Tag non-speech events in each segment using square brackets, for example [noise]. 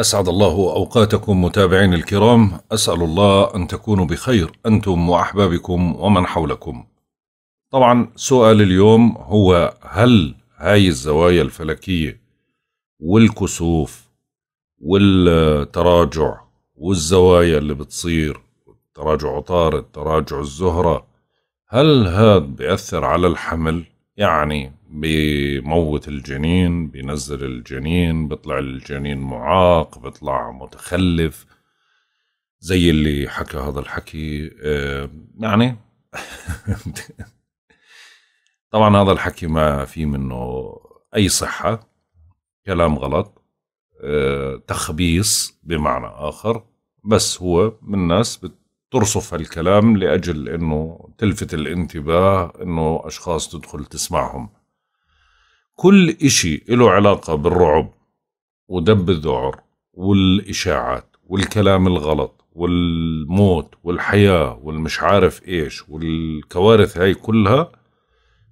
أسعد الله أوقاتكم متابعين الكرام أسأل الله أن تكونوا بخير أنتم وأحبابكم ومن حولكم طبعا سؤال اليوم هو هل هاي الزوايا الفلكية والكسوف والتراجع والزوايا اللي بتصير تراجع عطارد تراجع الزهرة هل هذا بيأثر على الحمل يعني بموت الجنين بينزل الجنين بيطلع الجنين معاق بيطلع متخلف زي اللي حكى هذا الحكي آه، يعني [laughs] طبعا هذا الحكي ما في منه اي صحه كلام غلط آه، تخبيص بمعنى اخر بس هو من الناس بترصف الكلام لاجل انه تلفت الانتباه انه اشخاص تدخل تسمعهم كل إشي له علاقة بالرعب ودب الذعر والإشاعات والكلام الغلط والموت والحياة والمش عارف إيش والكوارث هاي كلها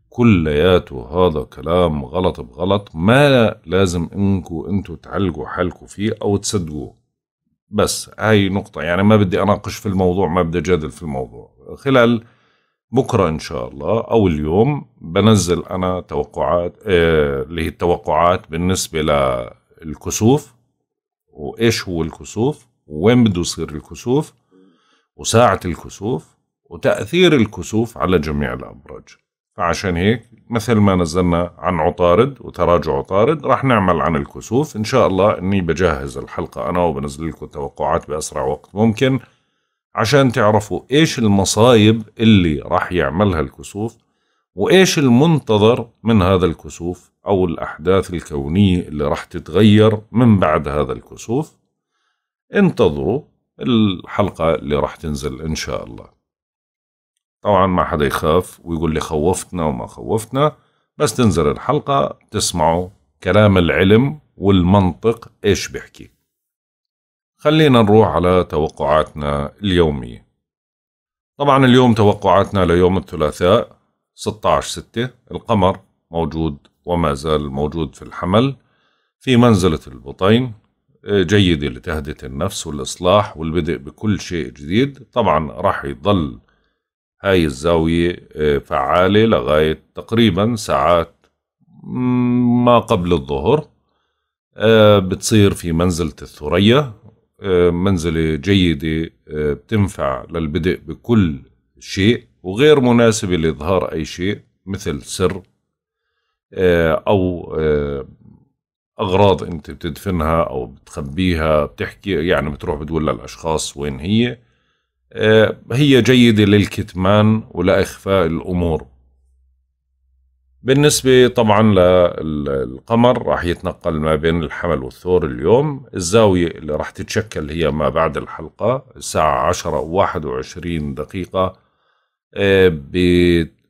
كلياته هذا كلام غلط بغلط ما لازم انكو انتو تعلقوا حالكم فيه او تصدقوه بس هاي نقطة يعني ما بدي اناقش في الموضوع ما بدي اجادل في الموضوع خلال بكرة إن شاء الله أو اليوم بنزل أنا توقعات آه، اللي هي التوقعات بالنسبة للكسوف وإيش هو الكسوف وين بده يصير الكسوف وساعة الكسوف وتأثير الكسوف على جميع الأبراج فعشان هيك مثل ما نزلنا عن عطارد وتراجع عطارد راح نعمل عن الكسوف إن شاء الله أني بجهز الحلقة أنا وبنزل لكم التوقعات بأسرع وقت ممكن عشان تعرفوا ايش المصايب اللي راح يعملها الكسوف وايش المنتظر من هذا الكسوف او الاحداث الكونيه اللي راح تتغير من بعد هذا الكسوف انتظروا الحلقه اللي راح تنزل ان شاء الله طبعا ما حدا يخاف ويقول لي خوفتنا وما خوفتنا بس تنزل الحلقه تسمعوا كلام العلم والمنطق ايش بيحكي خلينا نروح على توقعاتنا اليومية طبعا اليوم توقعاتنا ليوم الثلاثاء 16 ستة القمر موجود وما زال موجود في الحمل في منزلة البطين جيدة لتهدئة النفس والإصلاح والبدء بكل شيء جديد طبعا راح يضل هاي الزاوية آه، فعالة لغاية تقريبا ساعات ما قبل الظهر آه، بتصير في منزلة الثريا آه، منزلة جيدة آه، بتنفع للبدء بكل شيء وغير مناسبة لإظهار أي شيء مثل سر آه، أو أغراض أنت بتدفنها أو بتخبيها بتحكي يعني بتروح بتقول للأشخاص وين هي هي جيدة للكتمان ولاخفاء الأمور بالنسبة طبعا للقمر راح يتنقل ما بين الحمل والثور اليوم الزاوية اللي راح تتشكل هي ما بعد الحلقة الساعة عشرة وواحد وعشرين دقيقة آه،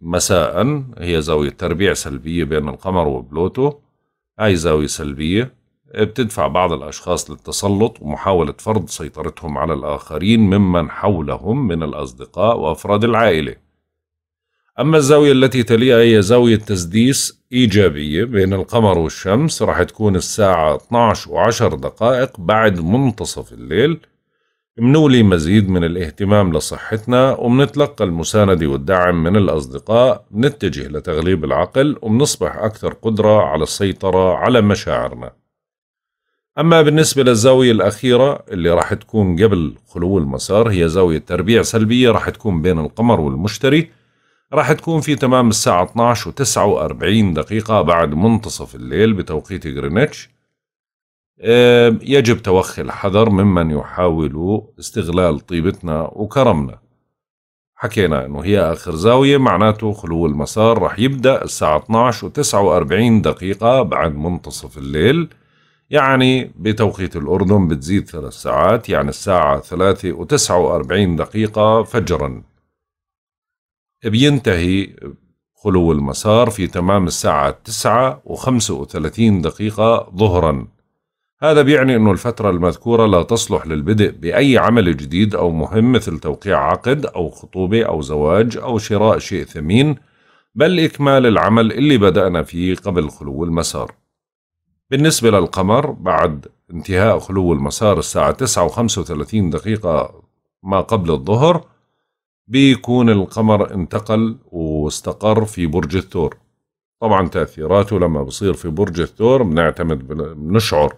مساء هي زاوية تربيع سلبية بين القمر وبلوتو هاي زاوية سلبية آه، بتدفع بعض الأشخاص للتسلط ومحاولة فرض سيطرتهم على الآخرين ممن حولهم من الأصدقاء وأفراد العائلة أما الزاوية التي تليها هي زاوية تسديس إيجابية بين القمر والشمس راح تكون الساعة 12 وعشر دقائق بعد منتصف الليل منولي مزيد من الاهتمام لصحتنا ومنتلقى المساندة والدعم من الأصدقاء نتجه لتغليب العقل ومنصبح أكثر قدرة على السيطرة على مشاعرنا أما بالنسبة للزاوية الأخيرة اللي راح تكون قبل خلو المسار هي زاوية تربيع سلبية راح تكون بين القمر والمشتري راح تكون في تمام الساعة 12 و49 دقيقة بعد منتصف الليل بتوقيت غرينتش يجب توخي الحذر ممن يحاولوا استغلال طيبتنا وكرمنا حكينا انه هي اخر زاوية معناته خلو المسار رح يبدأ الساعة 12 و49 دقيقة بعد منتصف الليل يعني بتوقيت الأردن بتزيد ثلاث ساعات يعني الساعة 3 و49 دقيقة فجراً بينتهي خلو المسار في تمام الساعة تسعة وخمسة وثلاثين دقيقة ظهرا هذا بيعني أن الفترة المذكورة لا تصلح للبدء بأي عمل جديد أو مهم مثل توقيع عقد أو خطوبة أو زواج أو شراء شيء ثمين بل إكمال العمل اللي بدأنا فيه قبل خلو المسار بالنسبة للقمر بعد انتهاء خلو المسار الساعة تسعة وخمسة وثلاثين دقيقة ما قبل الظهر بيكون القمر انتقل واستقر في برج الثور طبعا تأثيراته لما بصير في برج الثور بنعتمد بنشعر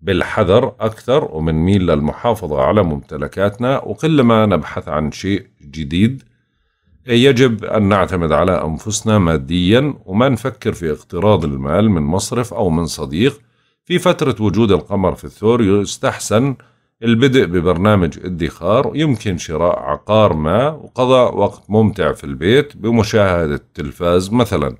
بالحذر أكثر وبنميل للمحافظة على ممتلكاتنا ما نبحث عن شيء جديد يجب أن نعتمد على أنفسنا ماديا وما نفكر في اقتراض المال من مصرف أو من صديق في فترة وجود القمر في الثور يستحسن البدء ببرنامج ادخار يمكن شراء عقار ما وقضاء وقت ممتع في البيت بمشاهدة التلفاز مثلا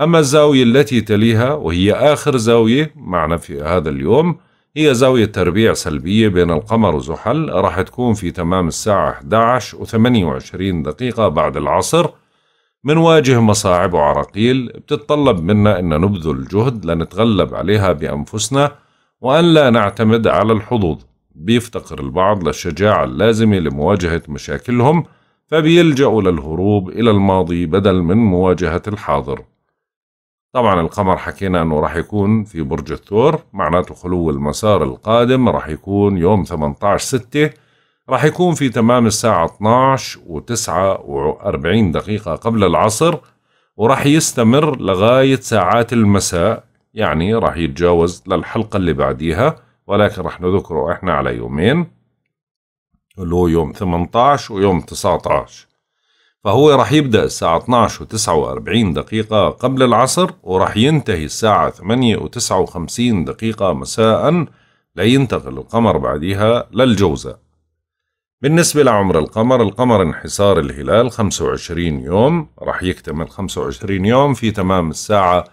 أما الزاوية التي تليها وهي آخر زاوية معنا في هذا اليوم هي زاوية تربيع سلبية بين القمر وزحل راح تكون في تمام الساعة 11 و 28 دقيقة بعد العصر منواجه مصاعب وعراقيل بتتطلب منا أن نبذل جهد لنتغلب عليها بأنفسنا وأن لا نعتمد على الحظوظ بيفتقر البعض للشجاعة اللازمة لمواجهة مشاكلهم فبيلجأوا للهروب إلى الماضي بدل من مواجهة الحاضر طبعا القمر حكينا أنه راح يكون في برج الثور معناته خلو المسار القادم راح يكون يوم 18 6 راح يكون في تمام الساعة 12 و 49 دقيقة قبل العصر وراح يستمر لغاية ساعات المساء يعني راح يتجاوز للحلقة اللي بعديها ولكن راح نذكره احنا على يومين اللي هو يوم 18 ويوم 19 فهو راح يبدأ الساعة 12 و49 دقيقة قبل العصر وراح ينتهي الساعة 8 و59 دقيقة مساء لينتقل القمر بعديها للجوزاء بالنسبة لعمر القمر القمر انحسار الهلال 25 يوم راح يكتمل 25 يوم في تمام الساعة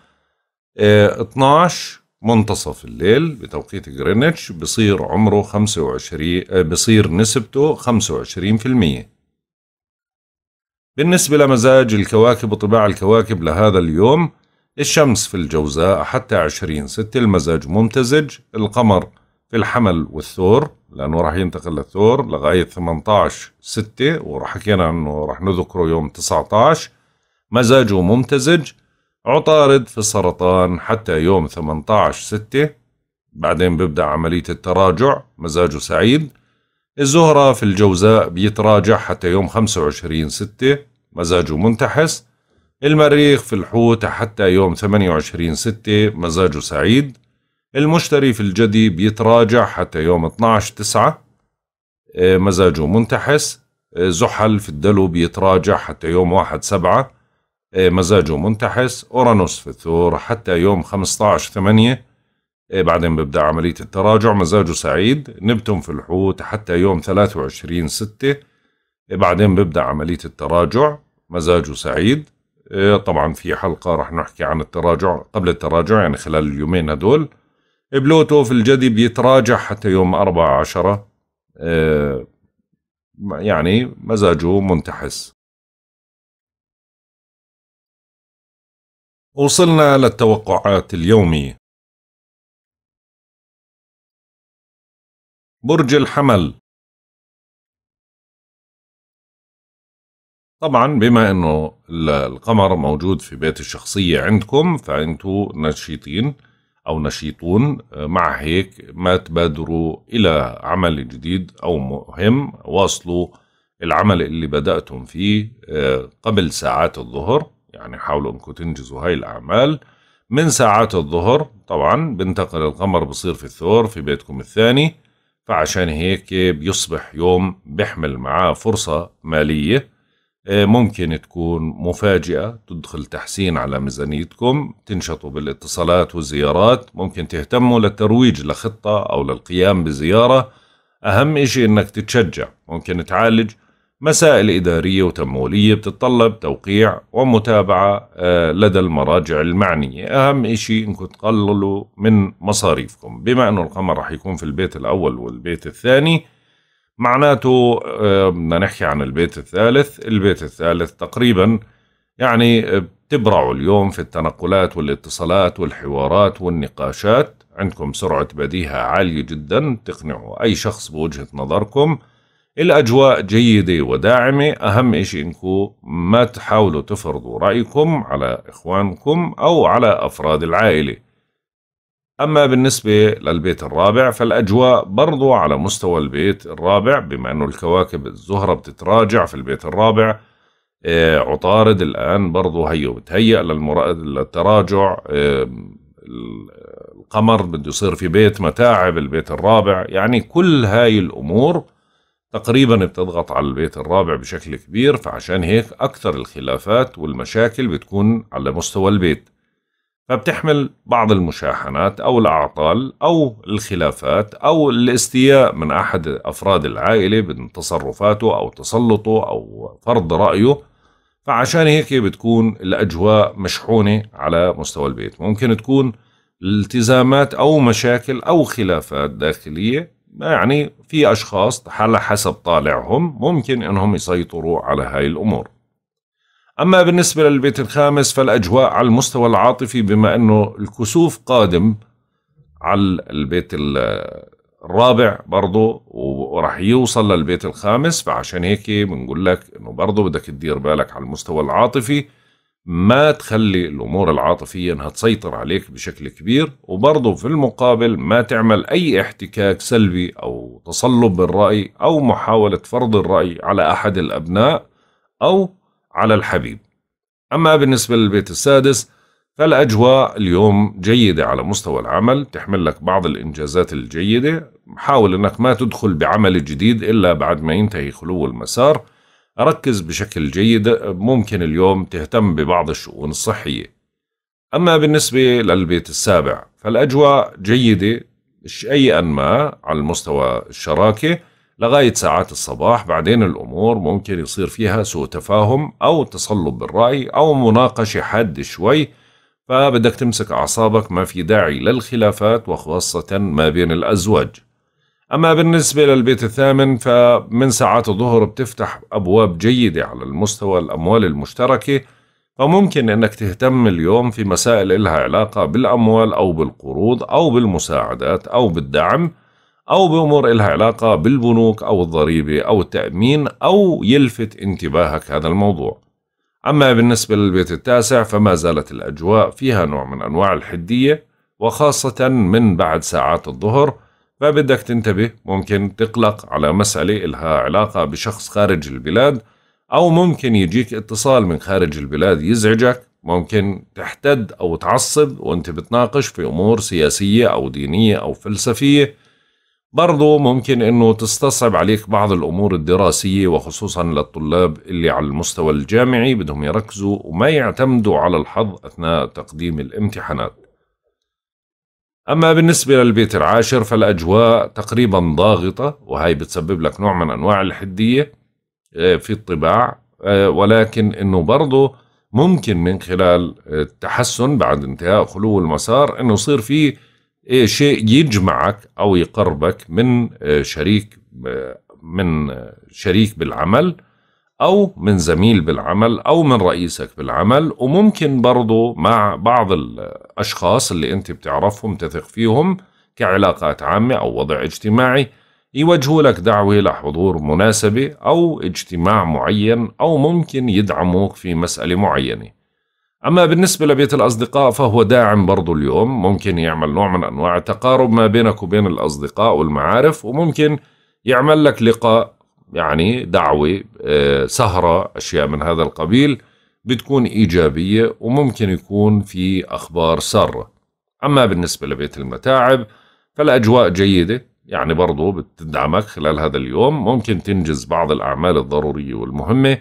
12 آه، منتصف الليل بتوقيت جرينتش بصير عمره 25 آه، بصير نسبته 25% بالنسبة لمزاج الكواكب وطباع الكواكب لهذا اليوم الشمس في الجوزاء حتى 20 ستة المزاج ممتزج القمر في الحمل والثور لأنه راح ينتقل للثور لغاية 18 ستة وراح حكينا أنه راح نذكره يوم 19 مزاجه ممتزج عطارد في السرطان حتى يوم 18 ستة بعدين بيبدأ عملية التراجع مزاجه سعيد الزهرة في الجوزاء بيتراجع حتى يوم 25 ستة مزاجه منتحس المريخ في الحوت حتى يوم 28 ستة مزاجه سعيد المشتري في الجدي بيتراجع حتى يوم 12 تسعة آه، مزاجه منتحس آه، زحل في الدلو بيتراجع حتى يوم 1 سبعة آه، مزاجه منتحس أورانوس في الثور حتى يوم 15 8 آه، بعدين ببدأ عملية التراجع مزاجه سعيد نبتون في الحوت حتى يوم 23 6 آه، بعدين ببدأ عملية التراجع مزاجه سعيد طبعا في حلقة راح نحكي عن التراجع قبل التراجع يعني خلال اليومين هدول بلوتو في الجدي بيتراجع حتى يوم 14 يعني مزاجه منتحس وصلنا للتوقعات اليومي برج الحمل طبعا بما انه القمر موجود في بيت الشخصية عندكم فانتوا نشيطين او نشيطون مع هيك ما تبادروا الى عمل جديد او مهم واصلوا العمل اللي بدأتم فيه آه، قبل ساعات الظهر يعني حاولوا انكم تنجزوا هاي الاعمال من ساعات الظهر طبعا بنتقل القمر بصير في الثور في بيتكم الثاني فعشان هيك بيصبح يوم بيحمل معاه فرصة مالية آه، ممكن تكون مفاجئة تدخل تحسين على ميزانيتكم تنشطوا بالاتصالات والزيارات ممكن تهتموا للترويج لخطة أو للقيام بزيارة أهم إشي إنك تتشجع ممكن تعالج مسائل إدارية وتمويلية بتتطلب توقيع ومتابعة آه، لدى المراجع المعنية أهم إشي أنكم تقللوا من مصاريفكم بما أنه القمر رح يكون في البيت الأول والبيت الثاني معناته آه، بدنا نحكي عن البيت الثالث البيت الثالث تقريبا يعني آه، بتبرعوا اليوم في التنقلات والاتصالات والحوارات والنقاشات عندكم سرعة بديهة عالية جدا تقنعوا أي شخص بوجهة نظركم الأجواء جيدة وداعمة أهم شيء إنكم ما تحاولوا تفرضوا رأيكم على إخوانكم أو على أفراد العائلة أما بالنسبة للبيت الرابع فالأجواء برضو على مستوى البيت الرابع بما أنه الكواكب الزهرة بتتراجع في البيت الرابع آه، عطارد الآن برضو هيو بتهيأ للتراجع القمر بده يصير في بيت متاعب البيت الرابع يعني كل هاي الأمور تقريبا بتضغط على البيت الرابع بشكل كبير فعشان هيك أكثر الخلافات والمشاكل بتكون على مستوى البيت فبتحمل بعض المشاحنات أو الأعطال أو الخلافات أو الاستياء من أحد أفراد العائلة من تصرفاته أو تسلطه أو فرض رأيه فعشان هيك بتكون الأجواء مشحونة على مستوى البيت ممكن تكون التزامات أو مشاكل أو خلافات داخلية يعني في أشخاص على حسب طالعهم ممكن أنهم يسيطروا على هاي الأمور أما بالنسبة للبيت الخامس فالأجواء على المستوى العاطفي بما أنه الكسوف قادم على البيت الرابع برضه وراح يوصل للبيت الخامس فعشان هيك بنقول لك انه برضه بدك تدير بالك على المستوى العاطفي ما تخلي الامور العاطفيه انها تسيطر عليك بشكل كبير وبرضه في المقابل ما تعمل اي احتكاك سلبي او تصلب بالراي او محاوله فرض الراي على احد الابناء او على الحبيب. اما بالنسبه للبيت السادس فالاجواء اليوم جيده على مستوى العمل تحمل لك بعض الانجازات الجيده حاول انك ما تدخل بعمل جديد الا بعد ما ينتهي خلو المسار ركز بشكل جيد ممكن اليوم تهتم ببعض الشؤون الصحية أما بالنسبة للبيت السابع فالأجواء جيدة شيئا ما على المستوى الشراكة لغاية ساعات الصباح بعدين الأمور ممكن يصير فيها سوء تفاهم أو تصلب بالرأي أو مناقشة حادة شوي فبدك تمسك أعصابك ما في داعي للخلافات وخاصة ما بين الأزواج أما بالنسبة للبيت الثامن فمن ساعات الظهر بتفتح أبواب جيدة على المستوى الأموال المشتركة فممكن أنك تهتم اليوم في مسائل إلها علاقة بالأموال أو بالقروض أو بالمساعدات أو بالدعم أو بأمور إلها علاقة بالبنوك أو الضريبة أو التأمين أو يلفت انتباهك هذا الموضوع أما بالنسبة للبيت التاسع فما زالت الأجواء فيها نوع من أنواع الحدية وخاصة من بعد ساعات الظهر فبدك تنتبه ممكن تقلق على مسألة إلها علاقة بشخص خارج البلاد أو ممكن يجيك اتصال من خارج البلاد يزعجك ممكن تحتد أو تعصب وأنت بتناقش في أمور سياسية أو دينية أو فلسفية برضو ممكن أنه تستصعب عليك بعض الأمور الدراسية وخصوصا للطلاب اللي على المستوى الجامعي بدهم يركزوا وما يعتمدوا على الحظ أثناء تقديم الامتحانات أما بالنسبة للبيت العاشر فالأجواء تقريبا ضاغطة وهي بتسبب لك نوع من أنواع الحدية آه، في الطباع آه، ولكن أنه برضه ممكن من خلال التحسن بعد انتهاء خلو المسار أنه يصير في آه، شيء يجمعك أو يقربك من شريك من شريك بالعمل أو من زميل بالعمل أو من رئيسك بالعمل وممكن برضه مع بعض الأشخاص اللي أنت بتعرفهم تثق فيهم كعلاقات عامة أو وضع اجتماعي يوجهوا لك دعوة لحضور مناسبة أو اجتماع معين أو ممكن يدعموك في مسألة معينة أما بالنسبة لبيت الأصدقاء فهو داعم برضو اليوم ممكن يعمل نوع من أنواع التقارب ما بينك وبين الأصدقاء والمعارف وممكن يعمل لك لقاء يعني دعوة آه، سهرة أشياء من هذا القبيل بتكون إيجابية وممكن يكون في أخبار سارة أما بالنسبة لبيت المتاعب فالأجواء جيدة يعني برضو بتدعمك خلال هذا اليوم ممكن تنجز بعض الأعمال الضرورية والمهمة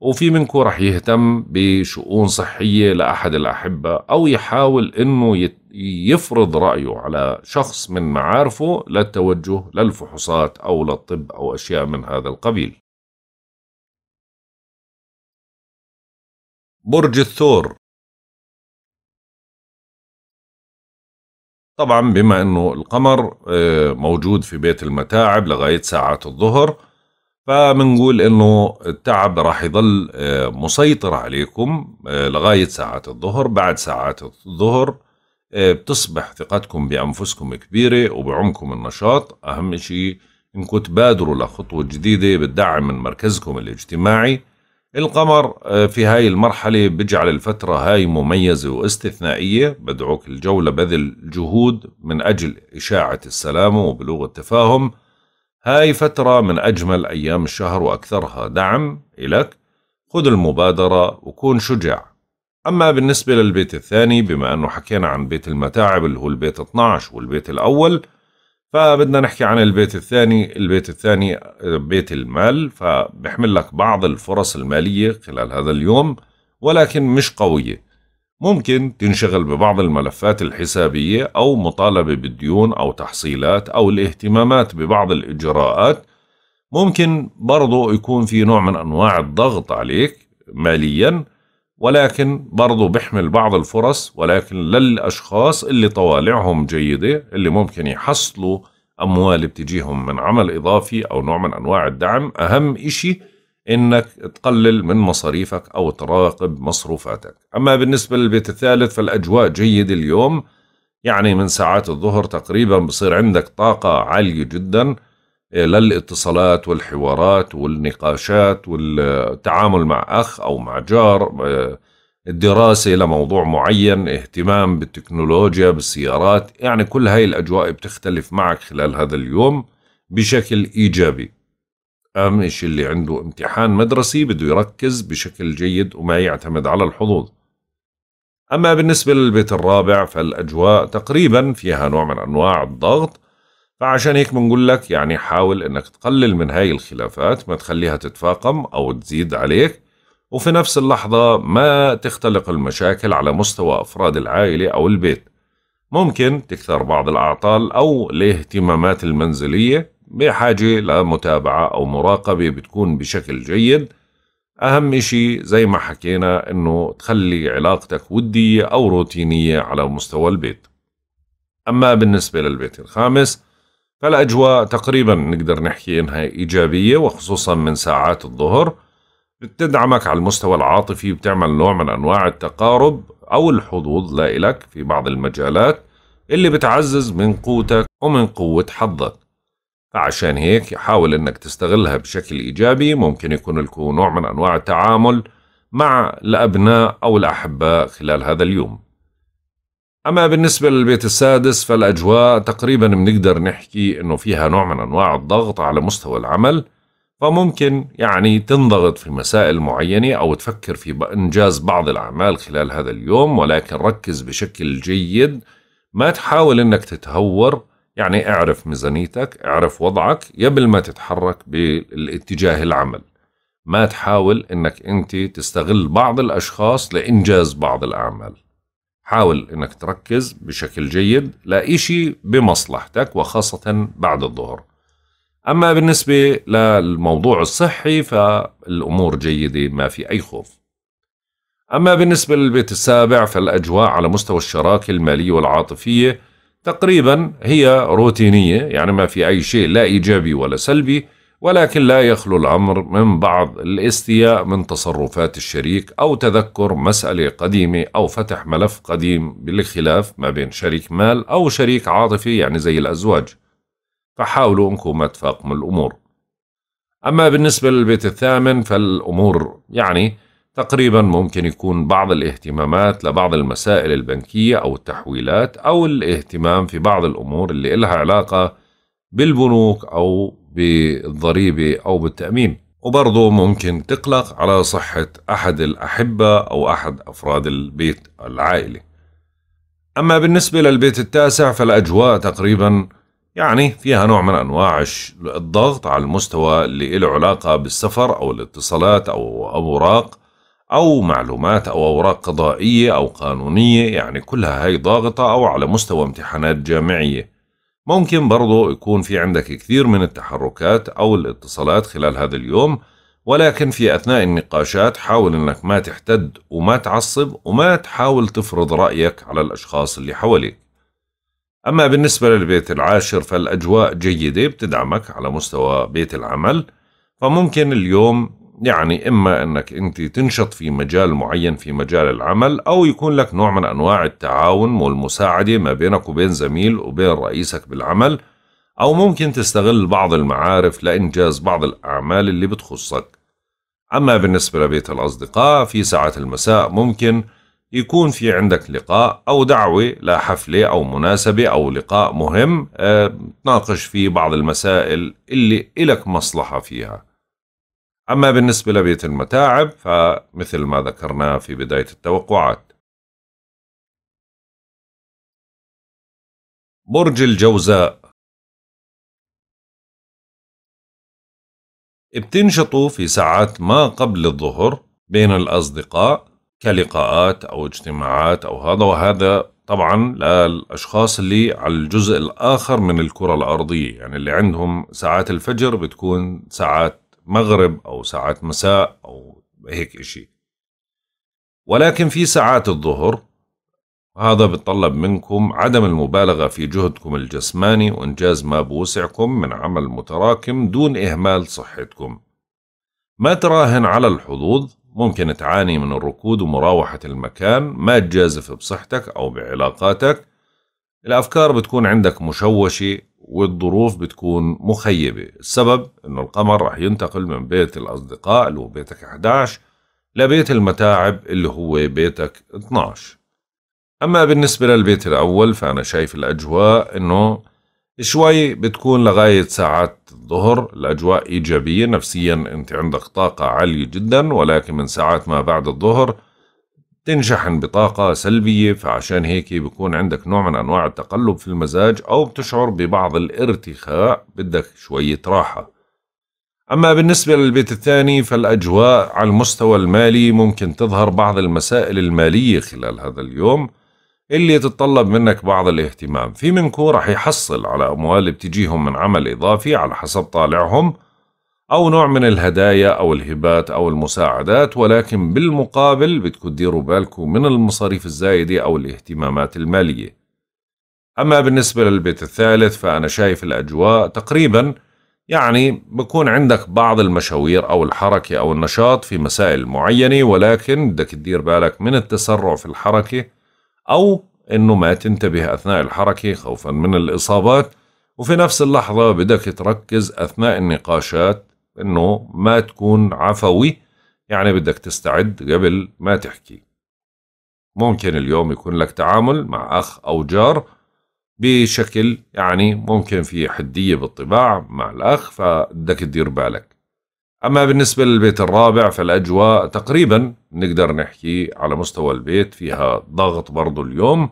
وفي منكم رح يهتم بشؤون صحية لأحد الأحبة أو يحاول أنه يفرض رأيه على شخص من معارفه للتوجه للفحوصات أو للطب أو أشياء من هذا القبيل برج الثور طبعا بما أنه القمر آه، موجود في بيت المتاعب لغاية ساعات الظهر فبنقول انه التعب راح يضل آه، مسيطر عليكم آه، لغايه ساعات الظهر بعد ساعات الظهر آه، بتصبح ثقتكم بانفسكم كبيره وبعمكم النشاط اهم شيء انكم تبادروا لخطوه جديده بتدعم من مركزكم الاجتماعي القمر في هاي المرحلة بجعل الفترة هاي مميزة واستثنائية بدعوك الجولة بذل جهود من أجل إشاعة السلام وبلوغ التفاهم هاي فترة من أجمل أيام الشهر وأكثرها دعم إلك خذ المبادرة وكون شجاع أما بالنسبة للبيت الثاني بما أنه حكينا عن بيت المتاعب اللي هو البيت 12 والبيت الأول فبدنا نحكي عن البيت الثاني البيت الثاني بيت المال فبحمل لك بعض الفرص المالية خلال هذا اليوم ولكن مش قوية ممكن تنشغل ببعض الملفات الحسابية أو مطالبة بالديون أو تحصيلات أو الاهتمامات ببعض الإجراءات ممكن برضو يكون في نوع من أنواع الضغط عليك ماليا ولكن برضو بيحمل بعض الفرص ولكن للأشخاص اللي طوالعهم جيدة اللي ممكن يحصلوا أموال بتجيهم من عمل إضافي أو نوع من أنواع الدعم أهم إشي انك تقلل من مصاريفك او تراقب مصروفاتك اما بالنسبة للبيت الثالث فالاجواء جيدة اليوم يعني من ساعات الظهر تقريبا بصير عندك طاقة عالية جدا إيه، للاتصالات والحوارات والنقاشات والتعامل مع أخ أو مع جار إيه، الدراسة لموضوع معين اهتمام بالتكنولوجيا بالسيارات يعني كل هاي الأجواء بتختلف معك خلال هذا اليوم بشكل إيجابي مش اللي عنده امتحان مدرسي بده يركز بشكل جيد وما يعتمد على الحظوظ أما بالنسبة للبيت الرابع فالأجواء تقريبا فيها نوع من أنواع الضغط فعشان هيك بنقول لك يعني حاول انك تقلل من هاي الخلافات ما تخليها تتفاقم او تزيد عليك وفي نفس اللحظة ما تختلق المشاكل على مستوى أفراد العائلة أو البيت ممكن تكثر بعض الأعطال أو الاهتمامات المنزلية بحاجة لمتابعة أو مراقبة بتكون بشكل جيد أهم إشي زي ما حكينا إنه تخلي علاقتك ودية أو روتينية على مستوى البيت أما بالنسبة للبيت الخامس فالأجواء تقريبا نقدر نحكي إنها إيجابية وخصوصا من ساعات الظهر بتدعمك على المستوى العاطفي بتعمل نوع من أنواع التقارب أو الحظوظ لإلك في بعض المجالات اللي بتعزز من قوتك ومن قوة حظك عشان هيك حاول انك تستغلها بشكل ايجابي ممكن يكون لكم نوع من انواع التعامل مع الابناء او الاحباء خلال هذا اليوم أما بالنسبة للبيت السادس فالأجواء تقريبا بنقدر نحكي إنه فيها نوع من أنواع الضغط على مستوى العمل فممكن يعني تنضغط في مسائل معينة أو تفكر في إنجاز بعض الأعمال خلال هذا اليوم ولكن ركز بشكل جيد ما تحاول إنك تتهور يعني اعرف ميزانيتك اعرف وضعك قبل ما تتحرك بالاتجاه العمل ما تحاول انك انت تستغل بعض الاشخاص لانجاز بعض الاعمال حاول انك تركز بشكل جيد لإشي بمصلحتك وخاصة بعد الظهر اما بالنسبة للموضوع الصحي فالامور جيدة ما في اي خوف اما بالنسبة للبيت السابع فالاجواء على مستوى الشراكة المالية والعاطفية تقريبا هي روتينية يعني ما في أي شيء لا إيجابي ولا سلبي ولكن لا يخلو الأمر من بعض الاستياء من تصرفات الشريك أو تذكر مسألة قديمة أو فتح ملف قديم بالخلاف ما بين شريك مال أو شريك عاطفي يعني زي الأزواج فحاولوا أنكم ما تفاقموا الأمور أما بالنسبة للبيت الثامن فالأمور يعني تقريبا ممكن يكون بعض الاهتمامات لبعض المسائل البنكية أو التحويلات أو الاهتمام في بعض الأمور اللي إلها علاقة بالبنوك أو بالضريبة أو بالتأمين وبرضه ممكن تقلق على صحة أحد الأحبة أو أحد أفراد البيت العائلة أما بالنسبة للبيت التاسع فالأجواء تقريبا يعني فيها نوع من أنواع الضغط على المستوى اللي له علاقة بالسفر أو الاتصالات أو أوراق أو معلومات أو أوراق قضائية أو قانونية يعني كلها هاي ضاغطة أو على مستوى امتحانات جامعية ممكن برضو يكون في عندك كثير من التحركات أو الاتصالات خلال هذا اليوم ولكن في أثناء النقاشات حاول أنك ما تحتد وما تعصب وما تحاول تفرض رأيك على الأشخاص اللي حواليك أما بالنسبة للبيت العاشر فالأجواء جيدة بتدعمك على مستوى بيت العمل فممكن اليوم يعني إما أنك أنت تنشط في مجال معين في مجال العمل أو يكون لك نوع من أنواع التعاون والمساعدة ما بينك وبين زميل وبين رئيسك بالعمل أو ممكن تستغل بعض المعارف لإنجاز بعض الأعمال اللي بتخصك أما بالنسبة لبيت الأصدقاء في ساعة المساء ممكن يكون في عندك لقاء أو دعوة لحفلة أو مناسبة أو لقاء مهم آه، تناقش فيه بعض المسائل اللي إلك مصلحة فيها أما بالنسبة لبيت المتاعب فمثل ما ذكرنا في بداية التوقعات برج الجوزاء بتنشطوا في ساعات ما قبل الظهر بين الأصدقاء كلقاءات أو اجتماعات أو هذا وهذا طبعا للأشخاص اللي على الجزء الآخر من الكرة الأرضية يعني اللي عندهم ساعات الفجر بتكون ساعات مغرب أو ساعات مساء أو هيك إشي ولكن في ساعات الظهر هذا بتطلب منكم عدم المبالغة في جهدكم الجسماني وإنجاز ما بوسعكم من عمل متراكم دون إهمال صحتكم ما تراهن على الحظوظ ممكن تعاني من الركود ومراوحة المكان ما تجازف بصحتك أو بعلاقاتك الأفكار بتكون عندك مشوشة والظروف بتكون مخيبة السبب أنه القمر رح ينتقل من بيت الأصدقاء اللي هو بيتك 11 لبيت المتاعب اللي هو بيتك 12 أما بالنسبة للبيت الأول فأنا شايف الأجواء أنه شوي بتكون لغاية ساعات الظهر الأجواء إيجابية نفسيا أنت عندك طاقة عالية جدا ولكن من ساعات ما بعد الظهر تنشحن بطاقة سلبية فعشان هيك بيكون عندك نوع من أنواع التقلب في المزاج أو بتشعر ببعض الارتخاء بدك شوية راحة أما بالنسبة للبيت الثاني فالأجواء على المستوى المالي ممكن تظهر بعض المسائل المالية خلال هذا اليوم اللي تتطلب منك بعض الاهتمام في منكو رح يحصل على أموال بتجيهم من عمل إضافي على حسب طالعهم أو نوع من الهدايا أو الهبات أو المساعدات ولكن بالمقابل بدكم تديروا بالكم من المصاريف الزايدة أو الاهتمامات المالية أما بالنسبة للبيت الثالث فأنا شايف الأجواء تقريبا يعني بكون عندك بعض المشاوير أو الحركة أو النشاط في مسائل معينة ولكن بدك تدير بالك من التسرع في الحركة أو أنه ما تنتبه أثناء الحركة خوفا من الإصابات وفي نفس اللحظة بدك تركز أثناء النقاشات انه ما تكون عفوي يعني بدك تستعد قبل ما تحكي ممكن اليوم يكون لك تعامل مع اخ او جار بشكل يعني ممكن في حديه بالطباع مع الاخ فبدك تدير بالك اما بالنسبه للبيت الرابع فالاجواء تقريبا نقدر نحكي على مستوى البيت فيها ضغط برضو اليوم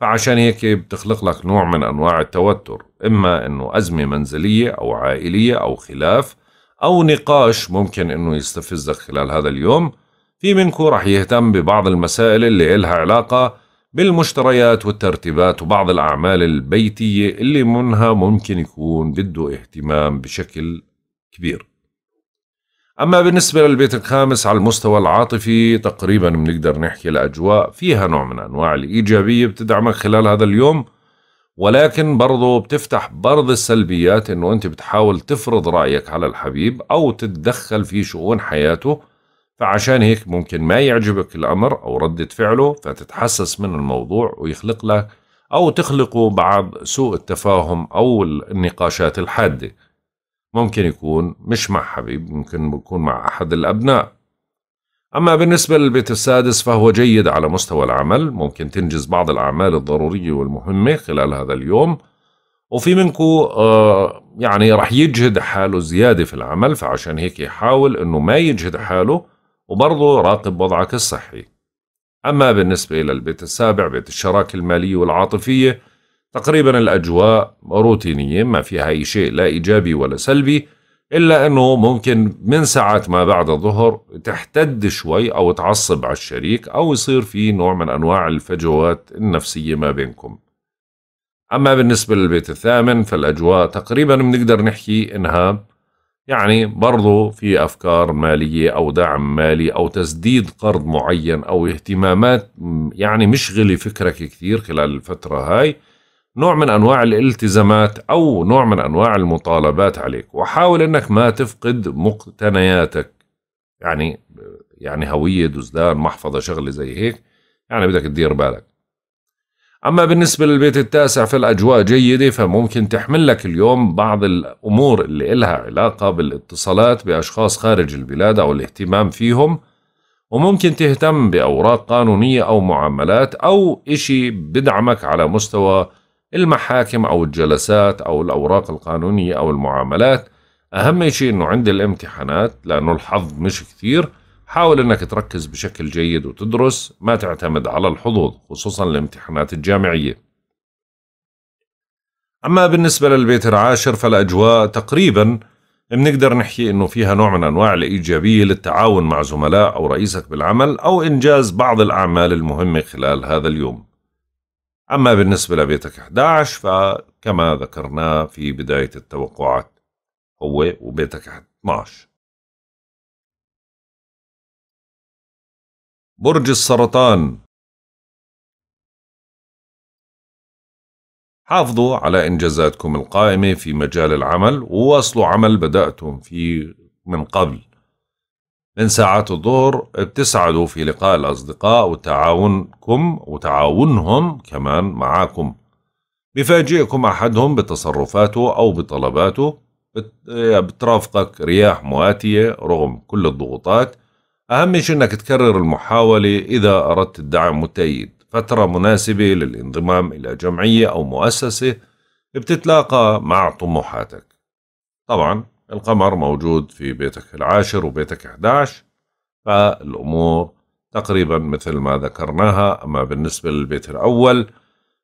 فعشان هيك بتخلق لك نوع من انواع التوتر اما انه ازمه منزليه او عائليه او خلاف أو نقاش ممكن إنه يستفزك خلال هذا اليوم في منكو رح يهتم ببعض المسائل اللي إلها علاقة بالمشتريات والترتيبات وبعض الأعمال البيتية اللي منها ممكن يكون بده اهتمام بشكل كبير أما بالنسبة للبيت الخامس على المستوى العاطفي تقريبا بنقدر نحكي الأجواء فيها نوع من أنواع الإيجابية بتدعمك خلال هذا اليوم ولكن برضه بتفتح بعض السلبيات انه انت بتحاول تفرض رايك على الحبيب او تتدخل في شؤون حياته فعشان هيك ممكن ما يعجبك الامر او رده فعله فتتحسس من الموضوع ويخلق لك او تخلق بعض سوء التفاهم او النقاشات الحاده ممكن يكون مش مع حبيب ممكن يكون مع احد الابناء أما بالنسبة للبيت السادس فهو جيد على مستوى العمل ممكن تنجز بعض الأعمال الضرورية والمهمة خلال هذا اليوم وفي منكو آه، يعني رح يجهد حاله زيادة في العمل فعشان هيك يحاول أنه ما يجهد حاله وبرضه راقب وضعك الصحي أما بالنسبة للبيت السابع بيت الشراكة المالية والعاطفية تقريبا الأجواء روتينية ما فيها أي شيء لا إيجابي ولا سلبي الا انه ممكن من ساعه ما بعد الظهر تحتد شوي او تعصب على الشريك او يصير في نوع من انواع الفجوات النفسيه ما بينكم اما بالنسبه للبيت الثامن فالاجواء تقريبا بنقدر نحكي انها يعني برضو في افكار ماليه او دعم مالي او تسديد قرض معين او اهتمامات يعني مشغله فكرك كثير خلال الفتره هاي نوع من أنواع الالتزامات أو نوع من أنواع المطالبات عليك وحاول أنك ما تفقد مقتنياتك يعني يعني هوية دزدان محفظة شغلة زي هيك يعني بدك تدير بالك أما بالنسبة للبيت التاسع فالأجواء جيدة فممكن تحمل لك اليوم بعض الأمور اللي إلها علاقة بالاتصالات بأشخاص خارج البلاد أو الاهتمام فيهم وممكن تهتم بأوراق قانونية أو معاملات أو إشي بدعمك على مستوى المحاكم أو الجلسات أو الأوراق القانونية أو المعاملات أهم شيء أنه عند الامتحانات لأنه الحظ مش كثير حاول أنك تركز بشكل جيد وتدرس ما تعتمد على الحظوظ خصوصا الامتحانات الجامعية أما بالنسبة للبيت العاشر فالأجواء تقريبا بنقدر نحكي أنه فيها نوع من أنواع الإيجابية للتعاون مع زملاء أو رئيسك بالعمل أو إنجاز بعض الأعمال المهمة خلال هذا اليوم أما بالنسبة لبيتك 11 فكما ذكرنا في بداية التوقعات هو وبيتك 12 برج السرطان حافظوا على إنجازاتكم القائمة في مجال العمل وواصلوا عمل بدأتم فيه من قبل من ساعات الظهر بتسعدوا في لقاء الأصدقاء وتعاونكم وتعاونهم كمان معاكم بفاجئكم أحدهم بتصرفاته أو بطلباته بترافقك رياح مواتية رغم كل الضغوطات أهم شيء أنك تكرر المحاولة إذا أردت الدعم والتأييد فترة مناسبة للانضمام إلى جمعية أو مؤسسة بتتلاقى مع طموحاتك طبعا القمر موجود في بيتك العاشر وبيتك 11 فالأمور تقريبا مثل ما ذكرناها أما بالنسبة للبيت الأول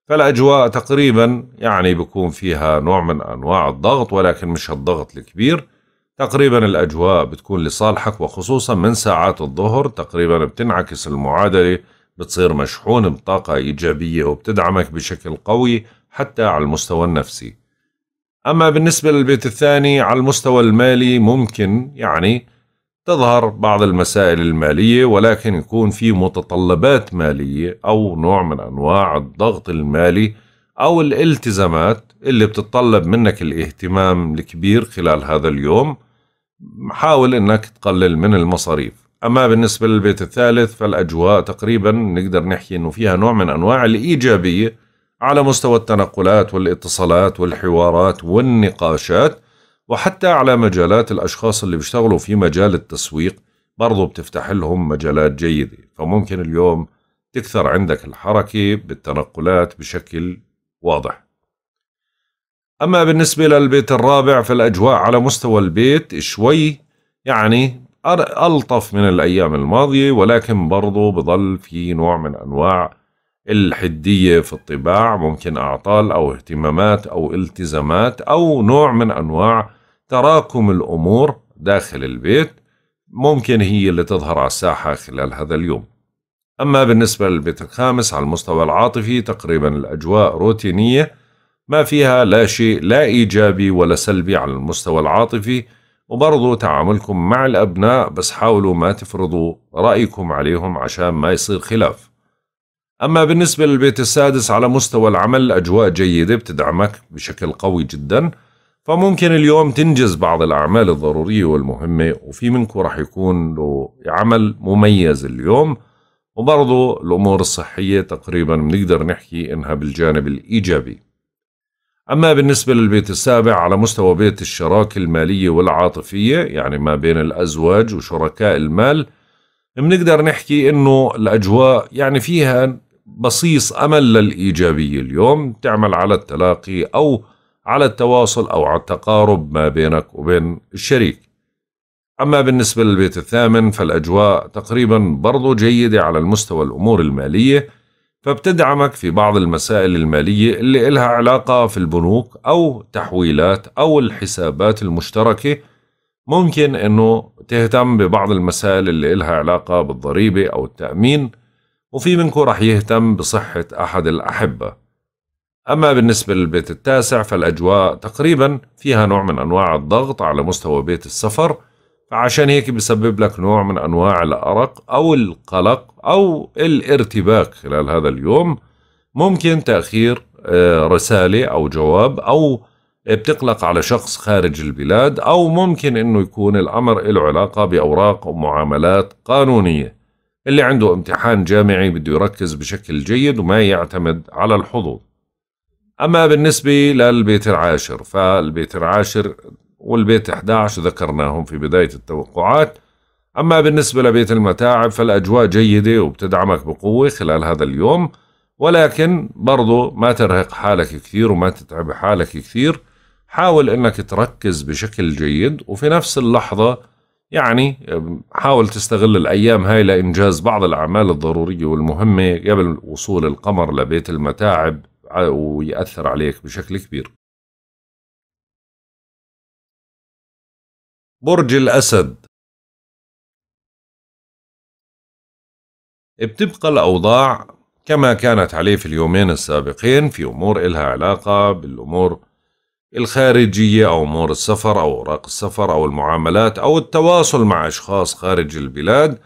فالأجواء تقريبا يعني بيكون فيها نوع من أنواع الضغط ولكن مش الضغط الكبير تقريبا الأجواء بتكون لصالحك وخصوصا من ساعات الظهر تقريبا بتنعكس المعادلة بتصير مشحون بطاقة إيجابية وبتدعمك بشكل قوي حتى على المستوى النفسي أما بالنسبة للبيت الثاني على المستوى المالي ممكن يعني تظهر بعض المسائل المالية ولكن يكون في متطلبات مالية أو نوع من أنواع الضغط المالي أو الالتزامات اللي بتتطلب منك الاهتمام الكبير خلال هذا اليوم حاول أنك تقلل من المصاريف أما بالنسبة للبيت الثالث فالأجواء تقريبا نقدر نحكي أنه فيها نوع من أنواع الإيجابية على مستوى التنقلات والاتصالات والحوارات والنقاشات وحتى على مجالات الأشخاص اللي بيشتغلوا في مجال التسويق برضو بتفتح لهم مجالات جيدة فممكن اليوم تكثر عندك الحركة بالتنقلات بشكل واضح أما بالنسبة للبيت الرابع فالأجواء على مستوى البيت شوي يعني ألطف من الأيام الماضية ولكن برضو بضل في نوع من أنواع الحدية في الطباع ممكن أعطال أو اهتمامات أو التزامات أو نوع من أنواع تراكم الأمور داخل البيت ممكن هي اللي تظهر على الساحة خلال هذا اليوم أما بالنسبة للبيت الخامس على المستوى العاطفي تقريبا الأجواء روتينية ما فيها لا شيء لا إيجابي ولا سلبي على المستوى العاطفي وبرضو تعاملكم مع الأبناء بس حاولوا ما تفرضوا رأيكم عليهم عشان ما يصير خلاف أما بالنسبة للبيت السادس على مستوى العمل أجواء جيدة بتدعمك بشكل قوي جدا فممكن اليوم تنجز بعض الأعمال الضرورية والمهمة وفي منكم رح يكون له عمل مميز اليوم وبرضه الأمور الصحية تقريبا بنقدر نحكي إنها بالجانب الإيجابي أما بالنسبة للبيت السابع على مستوى بيت الشراكة المالية والعاطفية يعني ما بين الأزواج وشركاء المال بنقدر نحكي إنه الأجواء يعني فيها بصيص أمل للإيجابية اليوم تعمل على التلاقي أو على التواصل أو على التقارب ما بينك وبين الشريك أما بالنسبة للبيت الثامن فالأجواء تقريبا برضو جيدة على المستوى الأمور المالية فبتدعمك في بعض المسائل المالية اللي إلها علاقة في البنوك أو تحويلات أو الحسابات المشتركة ممكن أنه تهتم ببعض المسائل اللي إلها علاقة بالضريبة أو التأمين وفي منكم رح يهتم بصحة أحد الأحبة أما بالنسبة للبيت التاسع فالأجواء تقريبا فيها نوع من أنواع الضغط على مستوى بيت السفر فعشان هيك بسبب لك نوع من أنواع الأرق أو القلق أو الارتباك خلال هذا اليوم ممكن تأخير آه، رسالة أو جواب أو بتقلق على شخص خارج البلاد أو ممكن أنه يكون الأمر له علاقة بأوراق ومعاملات قانونية اللي عنده امتحان جامعي بده يركز بشكل جيد وما يعتمد على الحظوظ أما بالنسبة للبيت العاشر فالبيت العاشر والبيت 11 ذكرناهم في بداية التوقعات أما بالنسبة لبيت المتاعب فالأجواء جيدة وبتدعمك بقوة خلال هذا اليوم ولكن برضو ما ترهق حالك كثير وما تتعب حالك كثير حاول أنك تركز بشكل جيد وفي نفس اللحظة يعني حاول تستغل الأيام هاي لإنجاز بعض الأعمال الضرورية والمهمة قبل وصول القمر لبيت المتاعب ويأثر عليك بشكل كبير برج الأسد بتبقى الأوضاع كما كانت عليه في اليومين السابقين في أمور إلها علاقة بالأمور الخارجية أو أمور السفر أو أوراق السفر أو المعاملات أو التواصل مع أشخاص خارج البلاد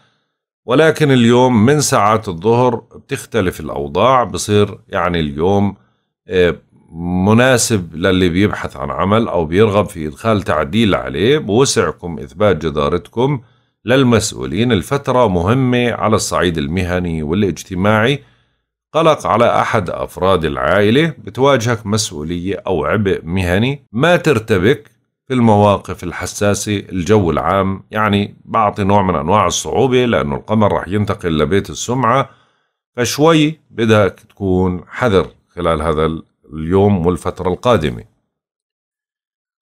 ولكن اليوم من ساعات الظهر بتختلف الأوضاع بصير يعني اليوم آه، مناسب للي بيبحث عن عمل أو بيرغب في إدخال تعديل عليه بوسعكم إثبات جدارتكم للمسؤولين الفترة مهمة على الصعيد المهني والاجتماعي قلق على أحد أفراد العائلة بتواجهك مسؤولية أو عبء مهني ما ترتبك في المواقف الحساسة الجو العام يعني بعطي نوع من أنواع الصعوبة لأنه القمر رح ينتقل لبيت السمعة فشوي بدك تكون حذر خلال هذا اليوم والفترة القادمة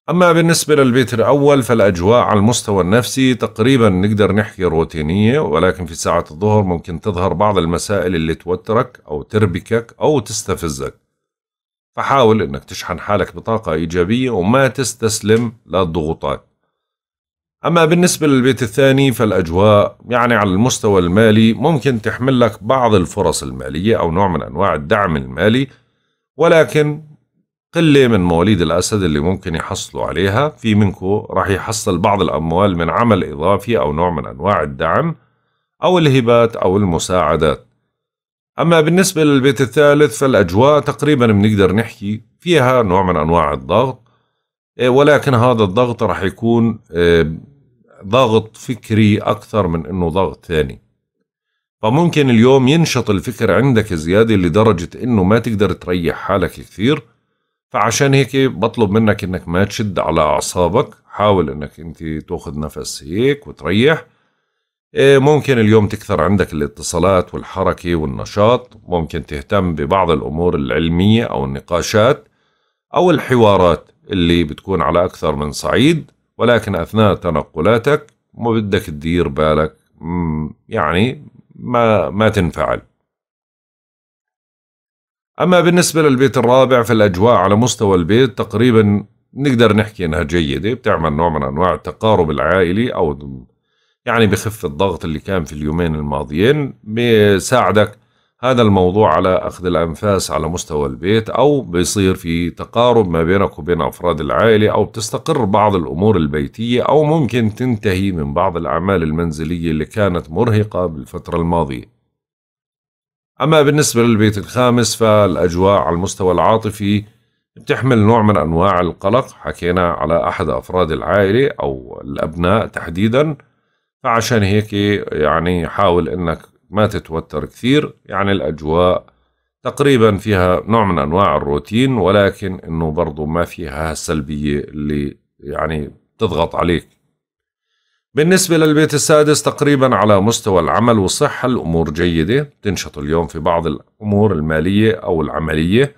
أما بالنسبة للبيت الأول فالأجواء على المستوى النفسي تقريبا نقدر نحكي روتينية ولكن في ساعة الظهر ممكن تظهر بعض المسائل اللي توترك أو تربكك أو تستفزك فحاول أنك تشحن حالك بطاقة إيجابية وما تستسلم للضغوطات أما بالنسبة للبيت الثاني فالأجواء يعني على المستوى المالي ممكن تحمل لك بعض الفرص المالية أو نوع من أنواع الدعم المالي ولكن قلة من مواليد الأسد اللي ممكن يحصلوا عليها في منكو راح يحصل بعض الأموال من عمل إضافي أو نوع من أنواع الدعم أو الهبات أو المساعدات أما بالنسبة للبيت الثالث فالأجواء تقريبا بنقدر نحكي فيها نوع من أنواع الضغط إيه، ولكن هذا الضغط راح يكون إيه، ضغط فكري أكثر من أنه ضغط ثاني فممكن اليوم ينشط الفكر عندك زيادة لدرجة أنه ما تقدر تريح حالك كثير فعشان هيك بطلب منك انك ما تشد على اعصابك حاول انك انت تاخذ نفس هيك وتريح آه، ممكن اليوم تكثر عندك الاتصالات والحركة والنشاط ممكن تهتم ببعض الأمور العلمية أو النقاشات أو الحوارات اللي بتكون على أكثر من صعيد ولكن أثناء تنقلاتك ما بدك تدير بالك يعني ما ما تنفعل أما بالنسبة للبيت الرابع فالأجواء على مستوى البيت تقريبا نقدر نحكي إنها جيدة بتعمل نوع من أنواع التقارب العائلي أو يعني بخف الضغط اللي كان في اليومين الماضيين بيساعدك هذا الموضوع على أخذ الأنفاس على مستوى البيت أو بيصير في تقارب ما بينك وبين أفراد العائلة أو بتستقر بعض الأمور البيتية أو ممكن تنتهي من بعض الأعمال المنزلية اللي كانت مرهقة بالفترة الماضية أما بالنسبة للبيت الخامس فالأجواء على المستوى العاطفي بتحمل نوع من أنواع القلق حكينا على أحد أفراد العائلة أو الأبناء تحديدا فعشان هيك يعني حاول أنك ما تتوتر كثير يعني الأجواء تقريبا فيها نوع من أنواع الروتين ولكن أنه برضو ما فيها سلبية اللي يعني تضغط عليك بالنسبة للبيت السادس تقريبا على مستوى العمل والصحة الأمور جيدة تنشط اليوم في بعض الأمور المالية أو العملية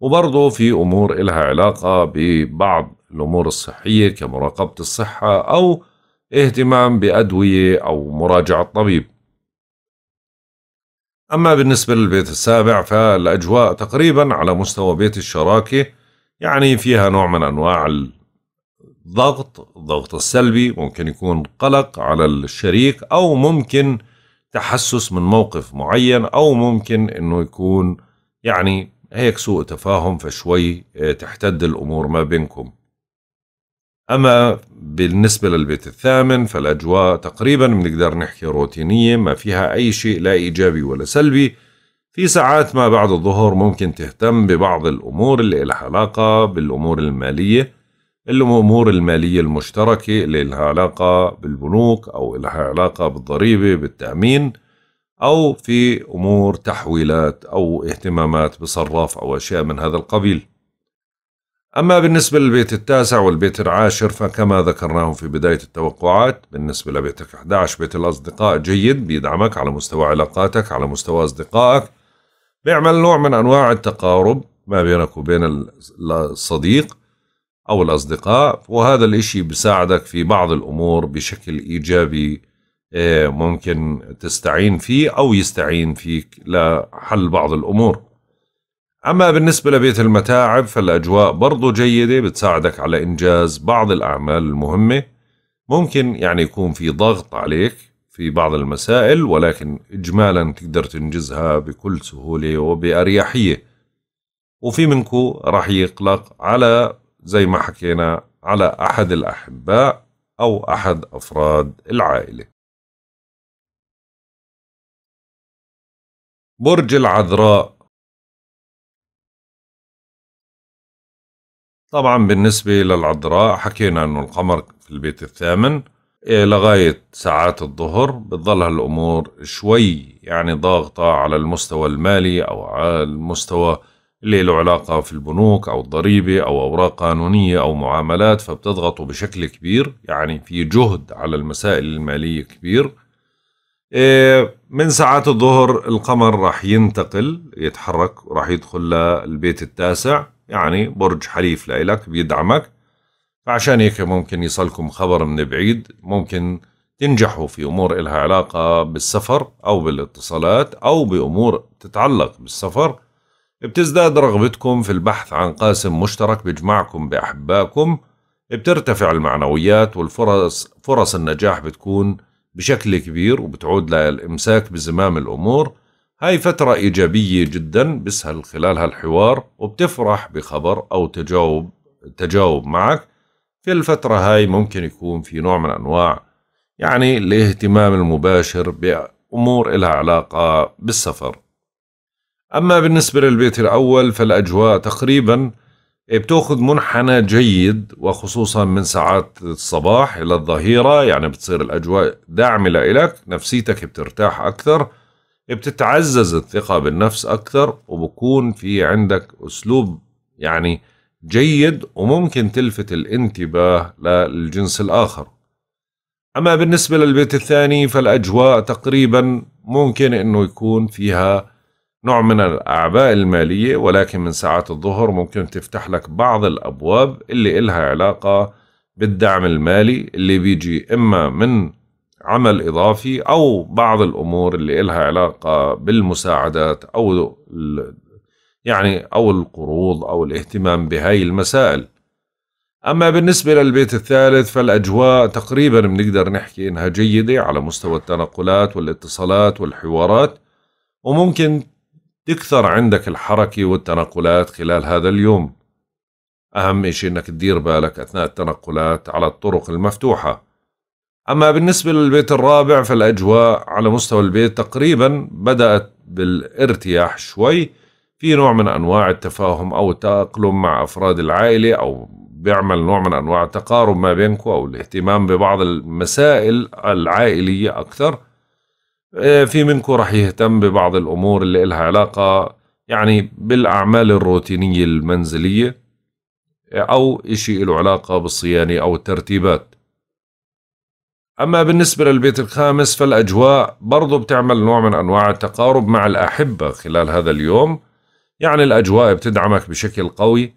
وبرضه في أمور إلها علاقة ببعض الأمور الصحية كمراقبة الصحة أو اهتمام بأدوية أو مراجعة طبيب أما بالنسبة للبيت السابع فالأجواء تقريبا على مستوى بيت الشراكة يعني فيها نوع من أنواع ضغط الضغط السلبي ممكن يكون قلق على الشريك أو ممكن تحسس من موقف معين أو ممكن أنه يكون يعني هيك سوء تفاهم فشوي آه، تحتد الأمور ما بينكم أما بالنسبة للبيت الثامن فالأجواء تقريبا بنقدر نحكي روتينية ما فيها أي شيء لا إيجابي ولا سلبي في ساعات ما بعد الظهر ممكن تهتم ببعض الأمور اللي لها علاقة بالأمور المالية الأمور المالية المشتركة اللي لها علاقة بالبنوك أو لها علاقة بالضريبة بالتأمين أو في أمور تحويلات أو اهتمامات بصراف أو أشياء من هذا القبيل أما بالنسبة للبيت التاسع والبيت العاشر فكما ذكرناهم في بداية التوقعات بالنسبة لبيتك 11 بيت الأصدقاء جيد بيدعمك على مستوى علاقاتك على مستوى أصدقائك بيعمل نوع من أنواع التقارب ما بينك وبين الصديق أو الأصدقاء وهذا الإشي بساعدك في بعض الأمور بشكل إيجابي آه، ممكن تستعين فيه أو يستعين فيك لحل بعض الأمور أما بالنسبة لبيت المتاعب فالأجواء برضو جيدة بتساعدك على إنجاز بعض الأعمال المهمة ممكن يعني يكون في ضغط عليك في بعض المسائل ولكن إجمالا تقدر تنجزها بكل سهولة وبأريحية وفي منكو راح يقلق على زي ما حكينا على أحد الأحباء أو أحد أفراد العائلة برج العذراء طبعا بالنسبة للعذراء حكينا أنه القمر في البيت الثامن إيه، لغاية ساعات الظهر بتظل هالأمور شوي يعني ضاغطة على المستوى المالي أو على المستوى اللي له علاقة في البنوك أو الضريبة أو أوراق قانونية أو معاملات فبتضغطوا بشكل كبير يعني في جهد على المسائل المالية كبير إيه، من ساعات الظهر القمر راح ينتقل يتحرك وراح يدخل للبيت التاسع يعني برج حليف لإلك بيدعمك فعشان هيك ممكن يصلكم خبر من بعيد ممكن تنجحوا في أمور إلها علاقة بالسفر أو بالاتصالات أو بأمور تتعلق بالسفر بتزداد رغبتكم في البحث عن قاسم مشترك بيجمعكم بأحبائكم بترتفع المعنويات والفرص فرص النجاح بتكون بشكل كبير وبتعود للإمساك بزمام الأمور هاي فترة إيجابية جدا بسهل خلالها الحوار وبتفرح بخبر أو تجاوب تجاوب معك في الفترة هاي ممكن يكون في نوع من أنواع يعني الاهتمام المباشر بأمور إلها علاقة بالسفر أما بالنسبة للبيت الأول فالأجواء تقريبا إيه، بتاخذ منحنى جيد وخصوصا من ساعات الصباح إلى الظهيرة يعني بتصير الأجواء داعمة لك نفسيتك بترتاح أكثر بتتعزز الثقة بالنفس أكثر وبكون في عندك أسلوب يعني جيد وممكن تلفت الانتباه للجنس الآخر أما بالنسبة للبيت الثاني فالأجواء تقريبا ممكن أنه يكون فيها نوع من الأعباء المالية ولكن من ساعات الظهر ممكن تفتح لك بعض الأبواب اللي إلها علاقة بالدعم المالي اللي بيجي إما من عمل إضافي أو بعض الأمور اللي إلها علاقة بالمساعدات أو يعني أو القروض أو الاهتمام بهاي المسائل أما بالنسبة للبيت الثالث فالأجواء تقريبا بنقدر نحكي إنها جيدة على مستوى التنقلات والاتصالات والحوارات وممكن تكثر عندك الحركة والتنقلات خلال هذا اليوم أهم إشي إنك تدير بالك أثناء التنقلات على الطرق المفتوحة أما بالنسبة للبيت الرابع فالأجواء على مستوى البيت تقريبا بدأت بالارتياح شوي في نوع من أنواع التفاهم أو التأقلم مع أفراد العائلة أو بيعمل نوع من أنواع التقارب ما بينكم أو الاهتمام ببعض المسائل العائلية أكثر آه، في منكم رح يهتم ببعض الأمور اللي إلها علاقة يعني بالأعمال الروتينية المنزلية أو إشي له علاقة بالصيانة أو الترتيبات أما بالنسبة للبيت الخامس فالأجواء برضو بتعمل نوع من أنواع التقارب مع الأحبة خلال هذا اليوم يعني الأجواء بتدعمك بشكل قوي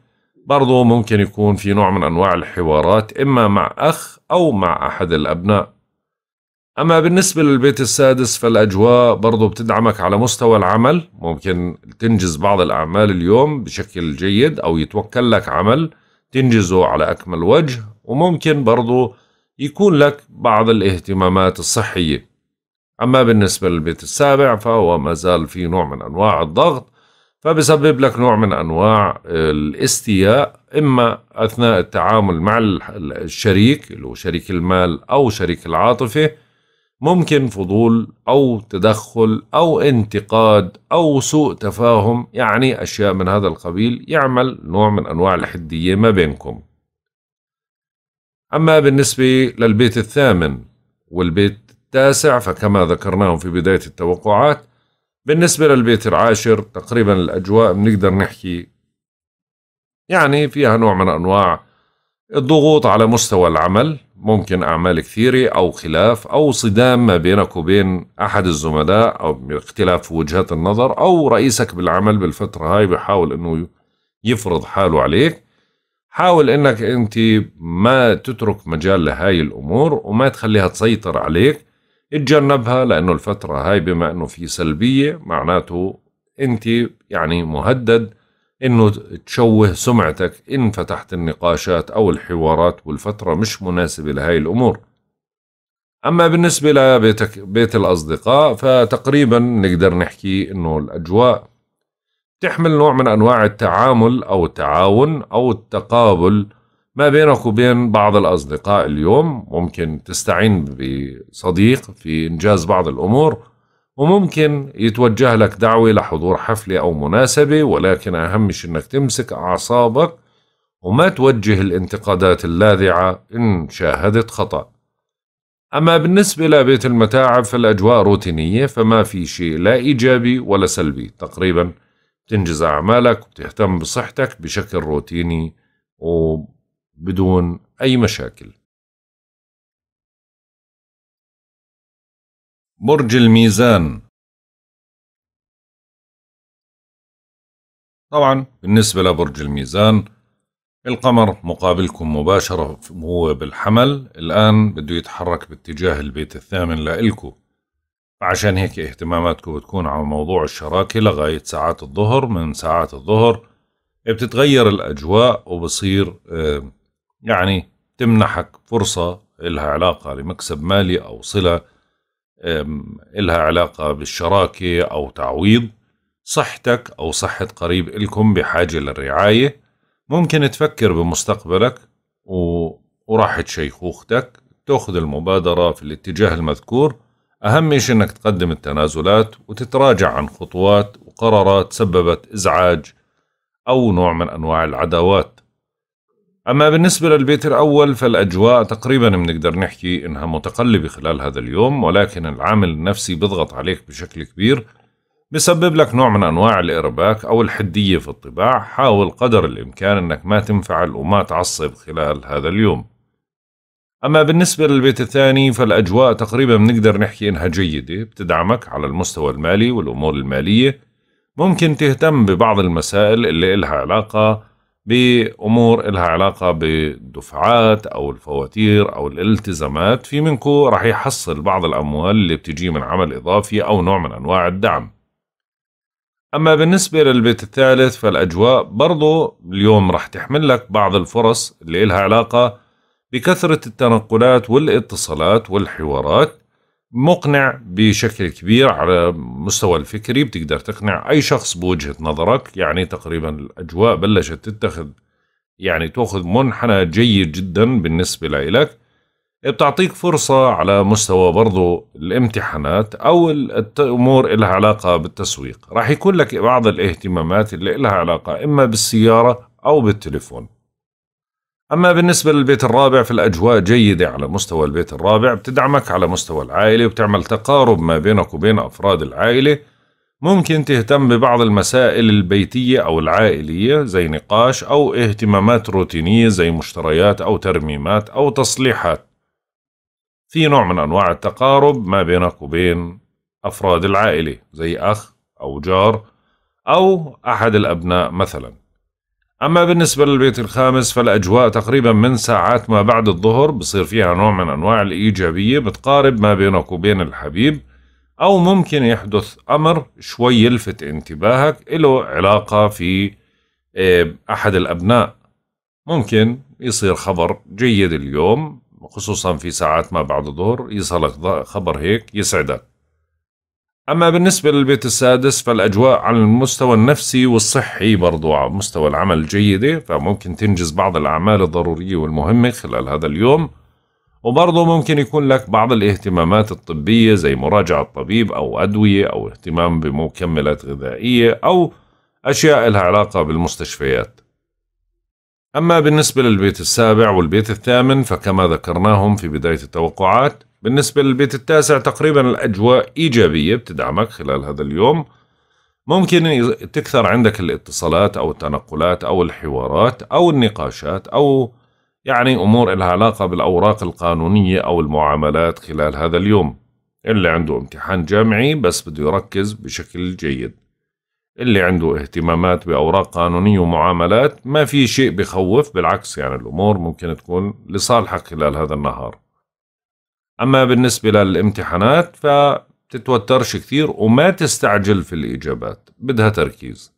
برضو ممكن يكون في نوع من أنواع الحوارات إما مع أخ أو مع أحد الأبناء أما بالنسبة للبيت السادس فالأجواء برضو بتدعمك على مستوى العمل ممكن تنجز بعض الأعمال اليوم بشكل جيد أو يتوكل لك عمل تنجزه على أكمل وجه وممكن برضو يكون لك بعض الاهتمامات الصحية أما بالنسبة للبيت السابع فهو ما زال في نوع من أنواع الضغط فبسبب لك نوع من أنواع الاستياء إما أثناء التعامل مع الشريك اللي هو شريك المال أو شريك العاطفة ممكن فضول أو تدخل أو انتقاد أو سوء تفاهم يعني أشياء من هذا القبيل يعمل نوع من أنواع الحدية ما بينكم أما بالنسبة للبيت الثامن والبيت التاسع فكما ذكرناهم في بداية التوقعات بالنسبة للبيت العاشر تقريبا الأجواء بنقدر نحكي يعني فيها نوع من أنواع الضغوط على مستوى العمل ممكن أعمال كثيرة أو خلاف أو صدام ما بينك وبين أحد الزملاء أو اختلاف وجهات النظر أو رئيسك بالعمل بالفترة هاي بحاول أنه يفرض حاله عليك حاول أنك أنت ما تترك مجال لهاي الأمور وما تخليها تسيطر عليك اتجنبها لأنه الفترة هاي بما أنه في سلبية معناته أنت يعني مهدد انه تشوه سمعتك ان فتحت النقاشات او الحوارات والفترة مش مناسبة لهاي الامور اما بالنسبة لبيتك بيت الاصدقاء فتقريبا نقدر نحكي انه الاجواء تحمل نوع من انواع التعامل او التعاون او التقابل ما بينك وبين بعض الأصدقاء اليوم ممكن تستعين بصديق في إنجاز بعض الأمور وممكن يتوجه لك دعوة لحضور حفلة أو مناسبة ولكن أهم أنك تمسك أعصابك وما توجه الانتقادات اللاذعة إن شاهدت خطأ أما بالنسبة لبيت المتاعب فالأجواء روتينية فما في شيء لا إيجابي ولا سلبي تقريبا تنجز أعمالك وبتهتم بصحتك بشكل روتيني وبدون أي مشاكل برج الميزان طبعا بالنسبة لبرج الميزان القمر مقابلكم مباشرة هو بالحمل الآن بده يتحرك باتجاه البيت الثامن لإلكو فعشان هيك اهتماماتكم بتكون على موضوع الشراكة لغاية ساعات الظهر من ساعات الظهر بتتغير الأجواء وبصير آه، يعني تمنحك فرصة إلها علاقة لمكسب مالي أو صلة إلها علاقة بالشراكة أو تعويض صحتك أو صحة قريب إلكم بحاجة للرعاية ممكن تفكر بمستقبلك و... وراحة شيخوختك تأخذ المبادرة في الاتجاه المذكور أهم شيء أنك تقدم التنازلات وتتراجع عن خطوات وقرارات سببت إزعاج أو نوع من أنواع العداوات أما بالنسبة للبيت الأول فالأجواء تقريبا بنقدر نحكي إنها متقلبة خلال هذا اليوم ولكن العامل النفسي بيضغط عليك بشكل كبير بسبب لك نوع من أنواع الإرباك أو الحدية في الطباع حاول قدر الإمكان إنك ما تنفعل وما تعصب خلال هذا اليوم أما بالنسبة للبيت الثاني فالأجواء تقريبا بنقدر نحكي إنها جيدة بتدعمك على المستوى المالي والأمور المالية ممكن تهتم ببعض المسائل اللي إلها علاقة بامور لها علاقه بالدفعات او الفواتير او الالتزامات في منكم راح يحصل بعض الاموال اللي بتجي من عمل اضافي او نوع من انواع الدعم اما بالنسبه للبيت الثالث فالاجواء برضو اليوم راح تحمل لك بعض الفرص اللي لها علاقه بكثره التنقلات والاتصالات والحوارات مقنع بشكل كبير على المستوى الفكري بتقدر تقنع أي شخص بوجهة نظرك يعني تقريبا الأجواء بلشت تتخذ يعني تأخذ منحنى جيد جدا بالنسبة لإلك بتعطيك فرصة على مستوى برضو الامتحانات أو الأمور إلها علاقة بالتسويق راح يكون لك بعض الاهتمامات اللي إلها علاقة إما بالسيارة أو بالتليفون أما بالنسبة للبيت الرابع فالأجواء جيدة على مستوى البيت الرابع بتدعمك على مستوى العائلة وبتعمل تقارب ما بينك وبين أفراد العائلة ممكن تهتم ببعض المسائل البيتية أو العائلية زي نقاش أو اهتمامات روتينية زي مشتريات أو ترميمات أو تصليحات في نوع من أنواع التقارب ما بينك وبين أفراد العائلة زي أخ أو جار أو أحد الأبناء مثلاً أما بالنسبة للبيت الخامس فالأجواء تقريبا من ساعات ما بعد الظهر بصير فيها نوع من أنواع الإيجابية بتقارب ما بينك وبين الحبيب أو ممكن يحدث أمر شوي يلفت انتباهك له علاقة في آه، أحد الأبناء ممكن يصير خبر جيد اليوم خصوصا في ساعات ما بعد الظهر يصلك خبر هيك يسعدك أما بالنسبة للبيت السادس فالأجواء على المستوى النفسي والصحي برضو على مستوى العمل جيدة فممكن تنجز بعض الأعمال الضرورية والمهمة خلال هذا اليوم وبرضه ممكن يكون لك بعض الاهتمامات الطبية زي مراجعة طبيب أو أدوية أو اهتمام بمكملات غذائية أو أشياء لها علاقة بالمستشفيات أما بالنسبة للبيت السابع والبيت الثامن فكما ذكرناهم في بداية التوقعات بالنسبة للبيت التاسع تقريبا الأجواء إيجابية بتدعمك خلال هذا اليوم ممكن تكثر عندك الاتصالات أو التنقلات أو الحوارات أو النقاشات أو يعني أمور لها علاقة بالأوراق القانونية أو المعاملات خلال هذا اليوم اللي عنده امتحان جامعي بس بده يركز بشكل جيد اللي عنده اهتمامات بأوراق قانونية ومعاملات ما في شيء بخوف بالعكس يعني الأمور ممكن تكون لصالحك خلال هذا النهار أما بالنسبة للامتحانات فتتوترش كثير وما تستعجل في الإجابات بدها تركيز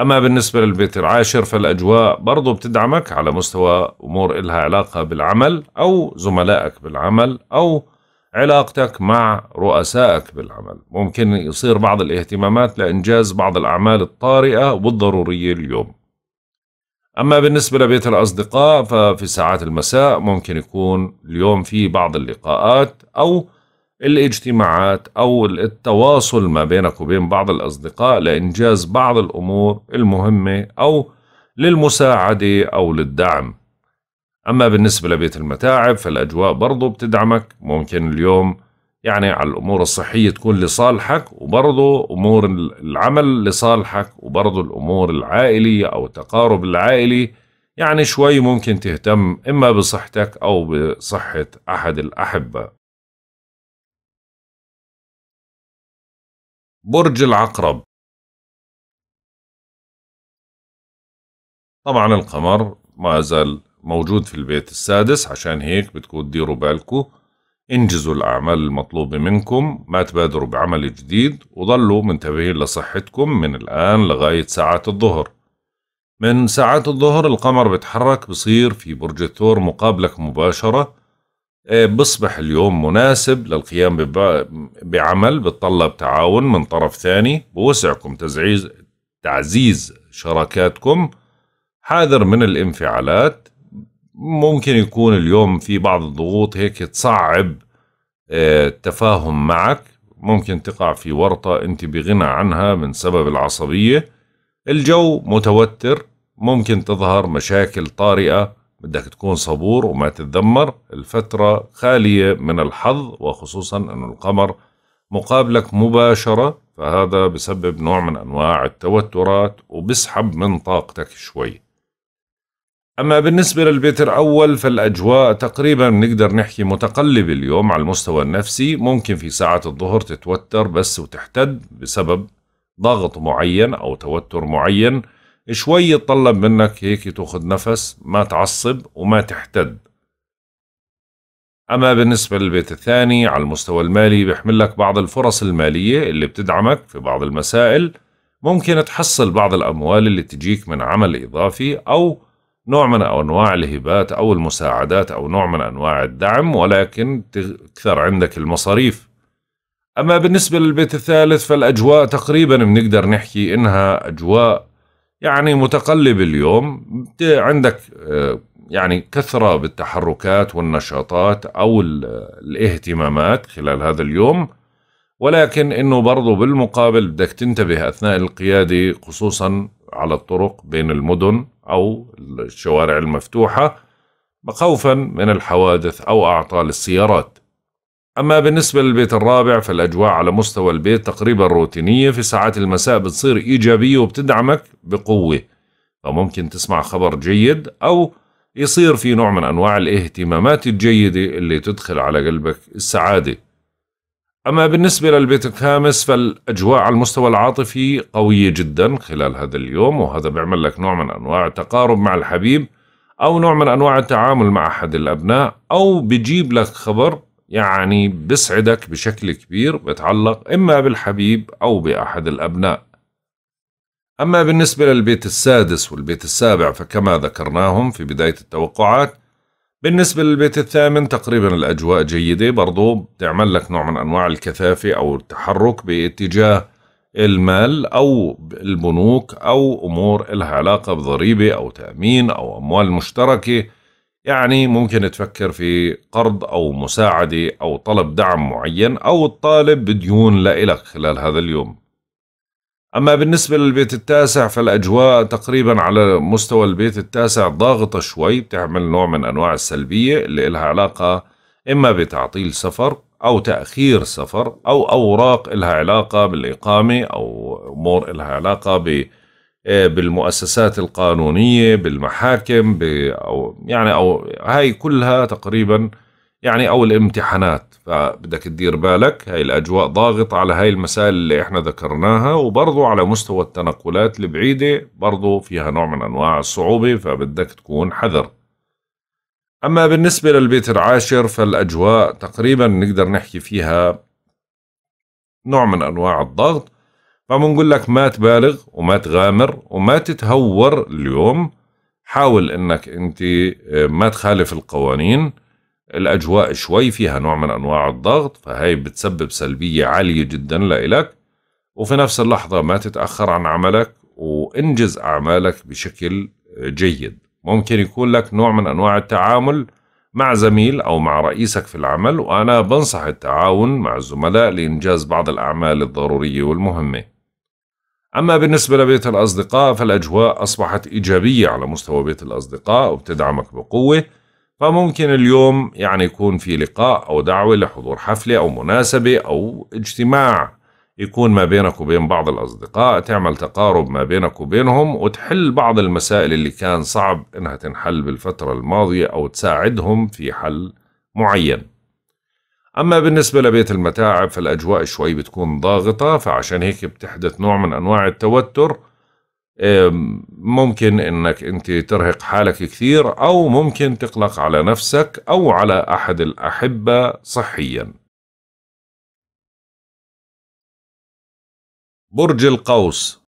أما بالنسبة للبيت العاشر فالأجواء برضو بتدعمك على مستوى أمور إلها علاقة بالعمل أو زملائك بالعمل أو علاقتك مع رؤسائك بالعمل ممكن يصير بعض الاهتمامات لإنجاز بعض الأعمال الطارئة والضرورية اليوم أما بالنسبة لبيت الأصدقاء ففي ساعات المساء ممكن يكون اليوم في بعض اللقاءات أو الاجتماعات أو التواصل ما بينك وبين بعض الأصدقاء لإنجاز بعض الأمور المهمة أو للمساعدة أو للدعم أما بالنسبة لبيت المتاعب فالأجواء برضو بتدعمك ممكن اليوم يعني على الامور الصحيه تكون لصالحك وبرضه امور العمل لصالحك وبرضه الامور العائليه او التقارب العائلي يعني شوي ممكن تهتم اما بصحتك او بصحه احد الاحبه برج العقرب طبعا القمر ما زال موجود في البيت السادس عشان هيك بتكون ديروا بالكم انجزوا الأعمال المطلوبة منكم ما تبادروا بعمل جديد وضلوا منتبهين لصحتكم من الآن لغاية ساعات الظهر من ساعات الظهر القمر بتحرك بصير في برج الثور مقابلك مباشرة آه، بصبح اليوم مناسب للقيام بعمل بتطلب تعاون من طرف ثاني بوسعكم تعزيز شراكاتكم حاذر من الانفعالات ممكن يكون اليوم في بعض الضغوط هيك تصعب آه، التفاهم معك ممكن تقع في ورطة أنت بغنى عنها من سبب العصبية الجو متوتر ممكن تظهر مشاكل طارئة بدك تكون صبور وما تتذمر الفترة خالية من الحظ وخصوصا أن القمر مقابلك مباشرة فهذا بسبب نوع من أنواع التوترات وبسحب من طاقتك شوي أما بالنسبة للبيت الأول فالأجواء تقريبا نقدر نحكي متقلبة اليوم على المستوى النفسي ممكن في ساعات الظهر تتوتر بس وتحتد بسبب ضغط معين أو توتر معين شوي يتطلب منك هيك تاخذ نفس ما تعصب وما تحتد أما بالنسبة للبيت الثاني على المستوى المالي بيحمل لك بعض الفرص المالية اللي بتدعمك في بعض المسائل ممكن تحصل بعض الأموال اللي تجيك من عمل إضافي أو نوع من أنواع الهبات أو المساعدات أو نوع من أنواع الدعم ولكن تكثر عندك المصاريف أما بالنسبة للبيت الثالث فالأجواء تقريبا بنقدر نحكي إنها أجواء يعني متقلبة اليوم عندك آه، يعني كثرة بالتحركات والنشاطات أو الاهتمامات خلال هذا اليوم ولكن انه برضه بالمقابل بدك تنتبه اثناء القياده خصوصا على الطرق بين المدن أو الشوارع المفتوحة مخوفا من الحوادث أو أعطال السيارات أما بالنسبة للبيت الرابع فالأجواء على مستوى البيت تقريبا روتينية في ساعات المساء بتصير إيجابية وبتدعمك بقوة فممكن تسمع خبر جيد أو يصير في نوع من أنواع الاهتمامات الجيدة اللي تدخل على قلبك السعادة أما بالنسبة للبيت الخامس فالأجواء على المستوى العاطفي قوية جدا خلال هذا اليوم وهذا بيعمل لك نوع من أنواع التقارب مع الحبيب أو نوع من أنواع التعامل مع أحد الأبناء أو بجيب لك خبر يعني بسعدك بشكل كبير بتعلق إما بالحبيب أو بأحد الأبناء أما بالنسبة للبيت السادس والبيت السابع فكما ذكرناهم في بداية التوقعات بالنسبة للبيت الثامن تقريبا الأجواء جيدة برضو تعمل لك نوع من أنواع الكثافة أو التحرك باتجاه المال أو البنوك أو أمور إلها علاقة بضريبة أو تأمين أو أموال مشتركة يعني ممكن تفكر في قرض أو مساعدة أو طلب دعم معين أو الطالب بديون لإلك خلال هذا اليوم أما بالنسبة للبيت التاسع فالأجواء تقريبا على مستوى البيت التاسع ضاغطة شوي بتعمل نوع من أنواع السلبية اللي إلها علاقة إما بتعطيل سفر أو تأخير سفر أو أوراق إلها علاقة بالإقامة أو أمور إلها علاقة ب آه، بالمؤسسات القانونية بالمحاكم أو يعني أو هاي كلها تقريبا يعني او الامتحانات فبدك تدير بالك هاي الاجواء ضاغط على هاي المسائل اللي احنا ذكرناها وبرضو على مستوى التنقلات البعيده برضو فيها نوع من انواع الصعوبه فبدك تكون حذر اما بالنسبه للبيت العاشر فالاجواء تقريبا نقدر نحكي فيها نوع من انواع الضغط فبنقول لك ما تبالغ وما تغامر وما تتهور اليوم حاول انك انت آه، ما تخالف القوانين الأجواء شوي فيها نوع من أنواع الضغط فهي بتسبب سلبية عالية جدا لإلك وفي نفس اللحظة ما تتأخر عن عملك وانجز أعمالك بشكل جيد ممكن يكون لك نوع من أنواع التعامل مع زميل أو مع رئيسك في العمل وأنا بنصح التعاون مع الزملاء لإنجاز بعض الأعمال الضرورية والمهمة أما بالنسبة لبيت الأصدقاء فالأجواء أصبحت إيجابية على مستوى بيت الأصدقاء وبتدعمك بقوة فممكن اليوم يعني يكون في لقاء أو دعوة لحضور حفلة أو مناسبة أو اجتماع يكون ما بينك وبين بعض الأصدقاء تعمل تقارب ما بينك وبينهم وتحل بعض المسائل اللي كان صعب إنها تنحل بالفترة الماضية أو تساعدهم في حل معين أما بالنسبة لبيت المتاعب فالأجواء شوي بتكون ضاغطة فعشان هيك بتحدث نوع من أنواع التوتر ممكن انك انت ترهق حالك كثير او ممكن تقلق على نفسك او على احد الاحبه صحيا برج القوس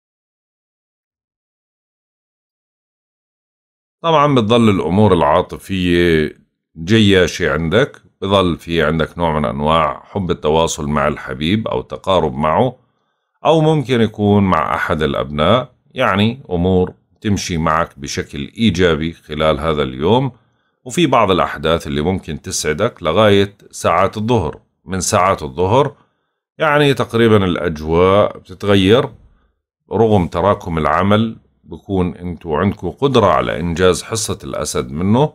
طبعا بتظل الامور العاطفيه جياشه عندك بظل في عندك نوع من انواع حب التواصل مع الحبيب او تقارب معه او ممكن يكون مع احد الابناء يعني أمور تمشي معك بشكل إيجابي خلال هذا اليوم وفي بعض الأحداث اللي ممكن تسعدك لغاية ساعات الظهر من ساعات الظهر يعني تقريبا الأجواء بتتغير رغم تراكم العمل بكون انتوا عندكم قدرة على إنجاز حصة الأسد منه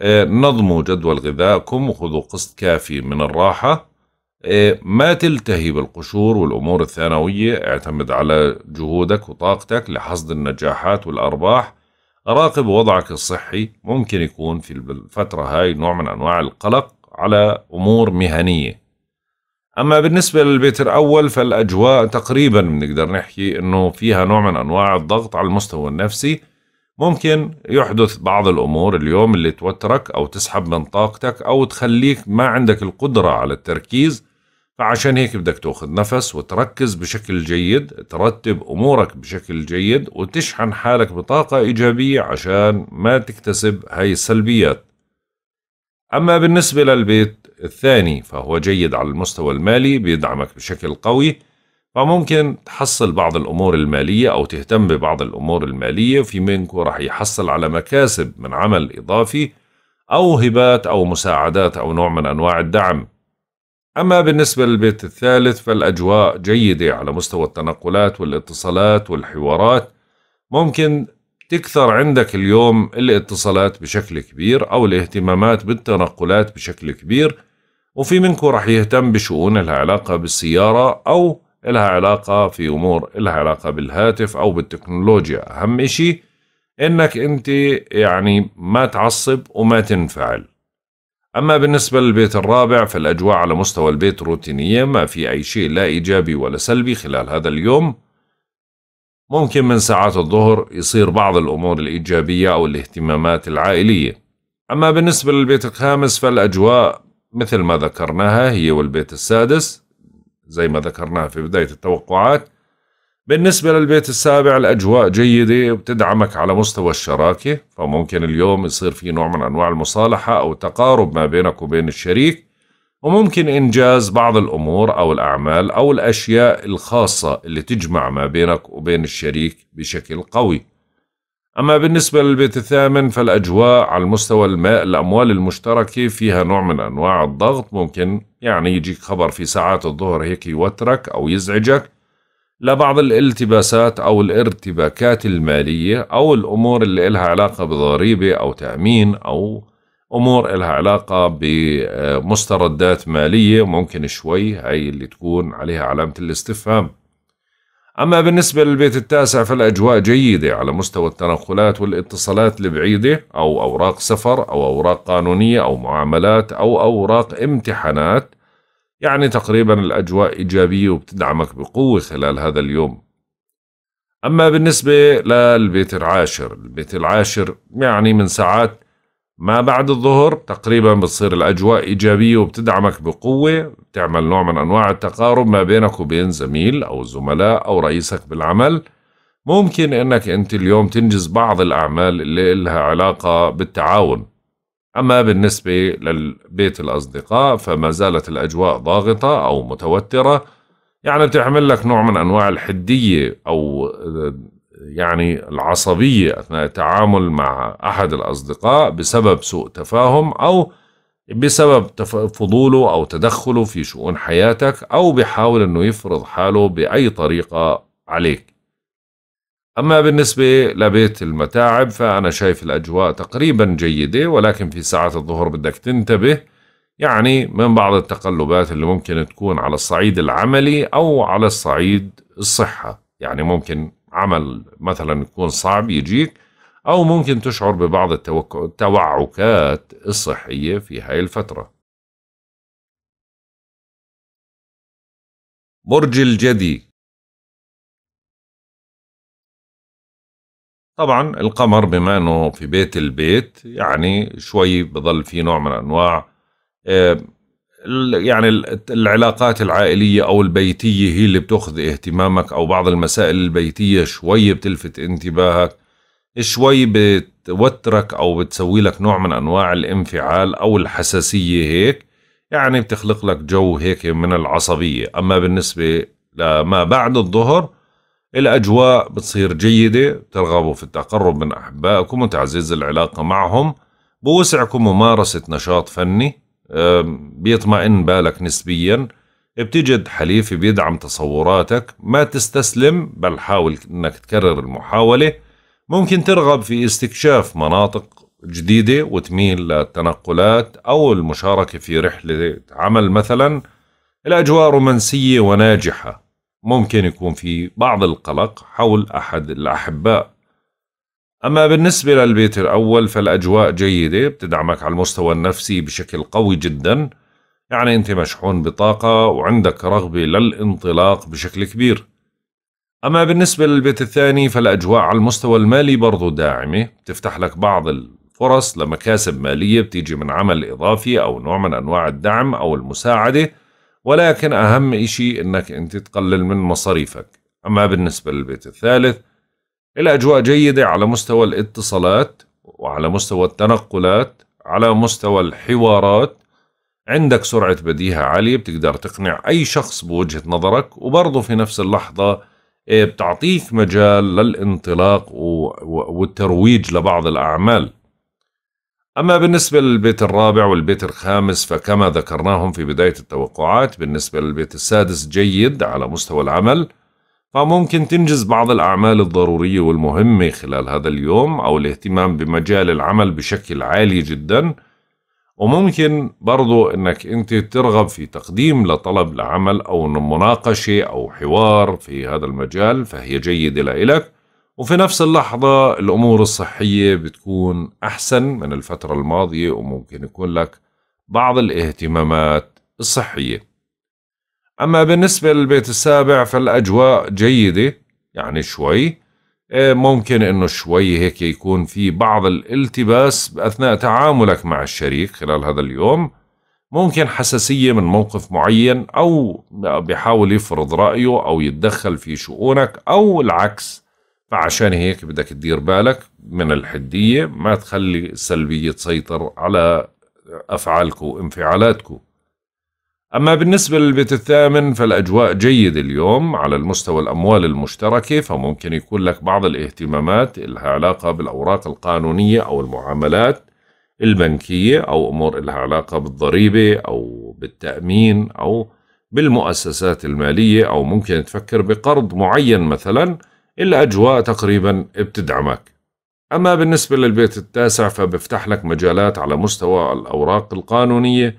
إيه، نظموا جدول غذائكم وخذوا قسط كافي من الراحة إيه، ما تلتهي بالقشور والأمور الثانوية اعتمد على جهودك وطاقتك لحصد النجاحات والأرباح راقب وضعك الصحي ممكن يكون في الفترة هاي نوع من أنواع القلق على أمور مهنية أما بالنسبة للبيت الأول فالأجواء تقريبا بنقدر نحكي أنه فيها نوع من أنواع الضغط على المستوى النفسي ممكن يحدث بعض الأمور اليوم اللي توترك أو تسحب من طاقتك أو تخليك ما عندك القدرة على التركيز فعشان هيك بدك تاخذ نفس وتركز بشكل جيد ترتب امورك بشكل جيد وتشحن حالك بطاقة ايجابية عشان ما تكتسب هاي السلبيات اما بالنسبة للبيت الثاني فهو جيد على المستوى المالي بيدعمك بشكل قوي فممكن تحصل بعض الامور المالية او تهتم ببعض الامور المالية في منكو راح يحصل على مكاسب من عمل اضافي او هبات او مساعدات او نوع من انواع الدعم أما بالنسبة للبيت الثالث فالأجواء جيدة على مستوى التنقلات والاتصالات والحوارات ممكن تكثر عندك اليوم الاتصالات بشكل كبير أو الاهتمامات بالتنقلات بشكل كبير وفي منكم رح يهتم بشؤون لها علاقة بالسيارة أو لها علاقة في أمور لها علاقة بالهاتف أو بالتكنولوجيا أهم إشي إنك أنت يعني ما تعصب وما تنفعل أما بالنسبة للبيت الرابع فالأجواء على مستوى البيت روتينية ما في أي شيء لا إيجابي ولا سلبي خلال هذا اليوم ممكن من ساعات الظهر يصير بعض الأمور الإيجابية أو الاهتمامات العائلية أما بالنسبة للبيت الخامس فالأجواء مثل ما ذكرناها هي والبيت السادس زي ما ذكرناها في بداية التوقعات بالنسبة للبيت السابع الأجواء جيدة وبتدعمك على مستوى الشراكة فممكن اليوم يصير في نوع من أنواع المصالحة أو تقارب ما بينك وبين الشريك وممكن إنجاز بعض الأمور أو الأعمال أو الأشياء الخاصة اللي تجمع ما بينك وبين الشريك بشكل قوي أما بالنسبة للبيت الثامن فالأجواء على المستوى الماء الأموال المشتركة فيها نوع من أنواع الضغط ممكن يعني يجيك خبر في ساعات الظهر هيك يوترك أو يزعجك لبعض الالتباسات أو الارتباكات المالية أو الأمور اللي إلها علاقة بضريبة أو تأمين أو أمور إلها علاقة بمستردات مالية ممكن شوي هاي اللي تكون عليها علامة الاستفهام أما بالنسبة للبيت التاسع فالأجواء جيدة على مستوى التنقلات والاتصالات البعيدة أو أوراق سفر أو أوراق قانونية أو معاملات أو أوراق امتحانات يعني تقريبا الأجواء إيجابية وبتدعمك بقوة خلال هذا اليوم أما بالنسبة للبيت العاشر البيت العاشر يعني من ساعات ما بعد الظهر تقريبا بتصير الأجواء إيجابية وبتدعمك بقوة بتعمل نوع من أنواع التقارب ما بينك وبين زميل أو زملاء أو رئيسك بالعمل ممكن أنك أنت اليوم تنجز بعض الأعمال اللي لها علاقة بالتعاون أما بالنسبة للبيت الأصدقاء فما زالت الأجواء ضاغطة أو متوترة يعني بتحمل لك نوع من أنواع الحدية أو يعني العصبية أثناء التعامل مع أحد الأصدقاء بسبب سوء تفاهم أو بسبب فضوله أو تدخله في شؤون حياتك أو بحاول أنه يفرض حاله بأي طريقة عليك أما بالنسبة لبيت المتاعب فأنا شايف الأجواء تقريبا جيدة ولكن في ساعات الظهر بدك تنتبه يعني من بعض التقلبات اللي ممكن تكون على الصعيد العملي أو على الصعيد الصحة يعني ممكن عمل مثلا يكون صعب يجيك أو ممكن تشعر ببعض التوعكات الصحية في هاي الفترة برج الجدي طبعا القمر بما انه في بيت البيت يعني شوي بضل في نوع من انواع آه، يعني العلاقات العائلية أو البيتية هي اللي بتأخذ اهتمامك أو بعض المسائل البيتية شوي بتلفت انتباهك شوي بتوترك أو بتسوي لك نوع من أنواع الانفعال أو الحساسية هيك يعني بتخلق لك جو هيك من العصبية أما بالنسبة لما بعد الظهر الأجواء بتصير جيدة ترغبوا في التقرب من أحبائكم وتعزيز العلاقة معهم بوسعكم ممارسة نشاط فني بيطمئن بالك نسبيا بتجد حليف بيدعم تصوراتك ما تستسلم بل حاول أنك تكرر المحاولة ممكن ترغب في استكشاف مناطق جديدة وتميل للتنقلات أو المشاركة في رحلة عمل مثلا الأجواء رومانسية وناجحة ممكن يكون في بعض القلق حول أحد الأحباء أما بالنسبة للبيت الأول فالأجواء جيدة بتدعمك على المستوى النفسي بشكل قوي جدا يعني أنت مشحون بطاقة وعندك رغبة للانطلاق بشكل كبير أما بالنسبة للبيت الثاني فالأجواء على المستوى المالي برضو داعمة بتفتح لك بعض الفرص لمكاسب مالية بتيجي من عمل إضافي أو نوع من أنواع الدعم أو المساعدة ولكن أهم إشي إنك أنت تقلل من مصاريفك أما بالنسبة للبيت الثالث الأجواء جيدة على مستوى الاتصالات وعلى مستوى التنقلات على مستوى الحوارات عندك سرعة بديهة عالية بتقدر تقنع أي شخص بوجهة نظرك وبرضه في نفس اللحظة إيه، بتعطيك مجال للانطلاق والترويج لبعض الأعمال أما بالنسبة للبيت الرابع والبيت الخامس فكما ذكرناهم في بداية التوقعات بالنسبة للبيت السادس جيد على مستوى العمل فممكن تنجز بعض الأعمال الضرورية والمهمة خلال هذا اليوم أو الاهتمام بمجال العمل بشكل عالي جدا وممكن برضو أنك أنت ترغب في تقديم لطلب لعمل أو مناقشة أو حوار في هذا المجال فهي جيدة لإلك وفي نفس اللحظة الأمور الصحية بتكون أحسن من الفترة الماضية وممكن يكون لك بعض الاهتمامات الصحية أما بالنسبة للبيت السابع فالأجواء جيدة يعني شوي آه، ممكن أنه شوي هيك يكون في بعض الالتباس أثناء تعاملك مع الشريك خلال هذا اليوم ممكن حساسية من موقف معين أو بيحاول يفرض رأيه أو يتدخل في شؤونك أو العكس فعشان هيك بدك تدير بالك من الحدية ما تخلي السلبية تسيطر على أفعالك وانفعالاتك أما بالنسبة للبيت الثامن فالأجواء جيدة اليوم على المستوى الأموال المشتركة فممكن يكون لك بعض الاهتمامات لها علاقة بالأوراق القانونية أو المعاملات البنكية أو أمور لها علاقة بالضريبة أو بالتأمين أو بالمؤسسات المالية أو ممكن تفكر بقرض معين مثلاً الأجواء تقريبا بتدعمك أما بالنسبة للبيت التاسع فبفتح لك مجالات على مستوى الأوراق القانونية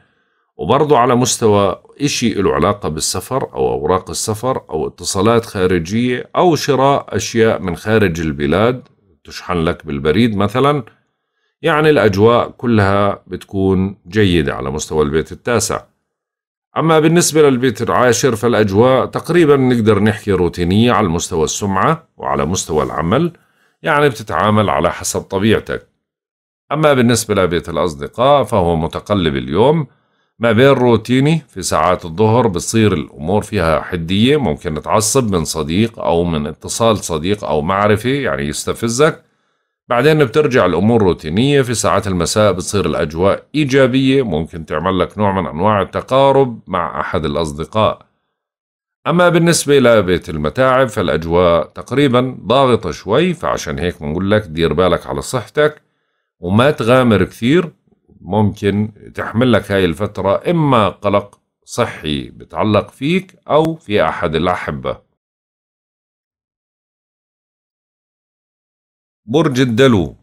وبرضو على مستوى إشي له علاقة بالسفر أو أوراق السفر أو اتصالات خارجية أو شراء أشياء من خارج البلاد تشحن لك بالبريد مثلا يعني الأجواء كلها بتكون جيدة على مستوى البيت التاسع أما بالنسبة للبيت العاشر فالأجواء تقريبا نقدر نحكي روتينية على مستوى السمعة وعلى مستوى العمل يعني بتتعامل على حسب طبيعتك أما بالنسبة لبيت الأصدقاء فهو متقلب اليوم ما بين روتيني في ساعات الظهر بصير الأمور فيها حدية ممكن نتعصب من صديق أو من اتصال صديق أو معرفة يعني يستفزك بعدين بترجع الأمور روتينية في ساعات المساء بتصير الأجواء إيجابية ممكن تعمل لك نوع من أنواع التقارب مع أحد الأصدقاء أما بالنسبة لبيت المتاعب فالأجواء تقريبا ضاغطة شوي فعشان هيك بنقول لك دير بالك على صحتك وما تغامر كثير ممكن تحمل لك هاي الفترة إما قلق صحي بتعلق فيك أو في أحد الأحبة برج الدلو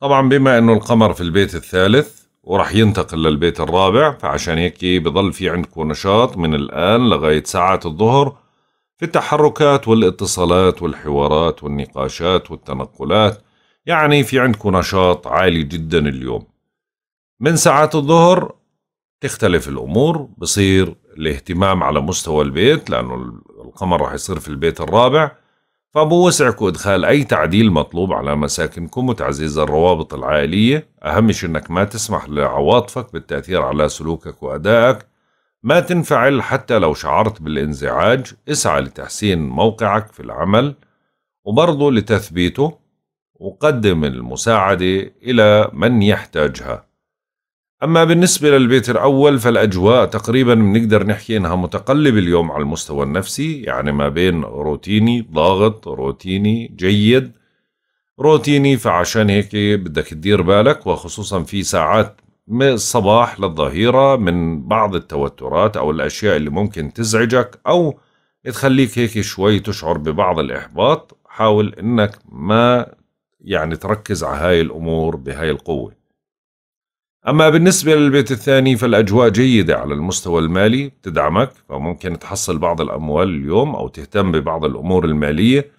طبعا بما انه القمر في البيت الثالث وراح ينتقل للبيت الرابع فعشان هيك بضل في عندكم نشاط من الآن لغاية ساعات الظهر في التحركات والاتصالات والحوارات والنقاشات والتنقلات يعني في عندكم نشاط عالي جدا اليوم من ساعات الظهر تختلف الأمور بصير الاهتمام على مستوى البيت لأنه والقمر راح يصير في البيت الرابع فأبو وسعكم إدخال أي تعديل مطلوب على مساكنكم وتعزيز الروابط العائلية أهم شيء أنك ما تسمح لعواطفك بالتأثير على سلوكك وأدائك ما تنفعل حتى لو شعرت بالانزعاج اسعى لتحسين موقعك في العمل وبرضه لتثبيته وقدم المساعدة إلى من يحتاجها أما بالنسبة للبيت الأول فالأجواء تقريبا بنقدر نحكي إنها متقلبة اليوم على المستوى النفسي يعني ما بين روتيني ضاغط روتيني جيد روتيني فعشان هيك بدك تدير بالك وخصوصا في ساعات من الصباح للظهيرة من بعض التوترات أو الأشياء اللي ممكن تزعجك أو تخليك هيك شوي تشعر ببعض الإحباط حاول إنك ما يعني تركز على هاي الأمور بهاي القوة أما بالنسبة للبيت الثاني فالأجواء جيدة على المستوى المالي تدعمك فممكن تحصل بعض الأموال اليوم أو تهتم ببعض الأمور المالية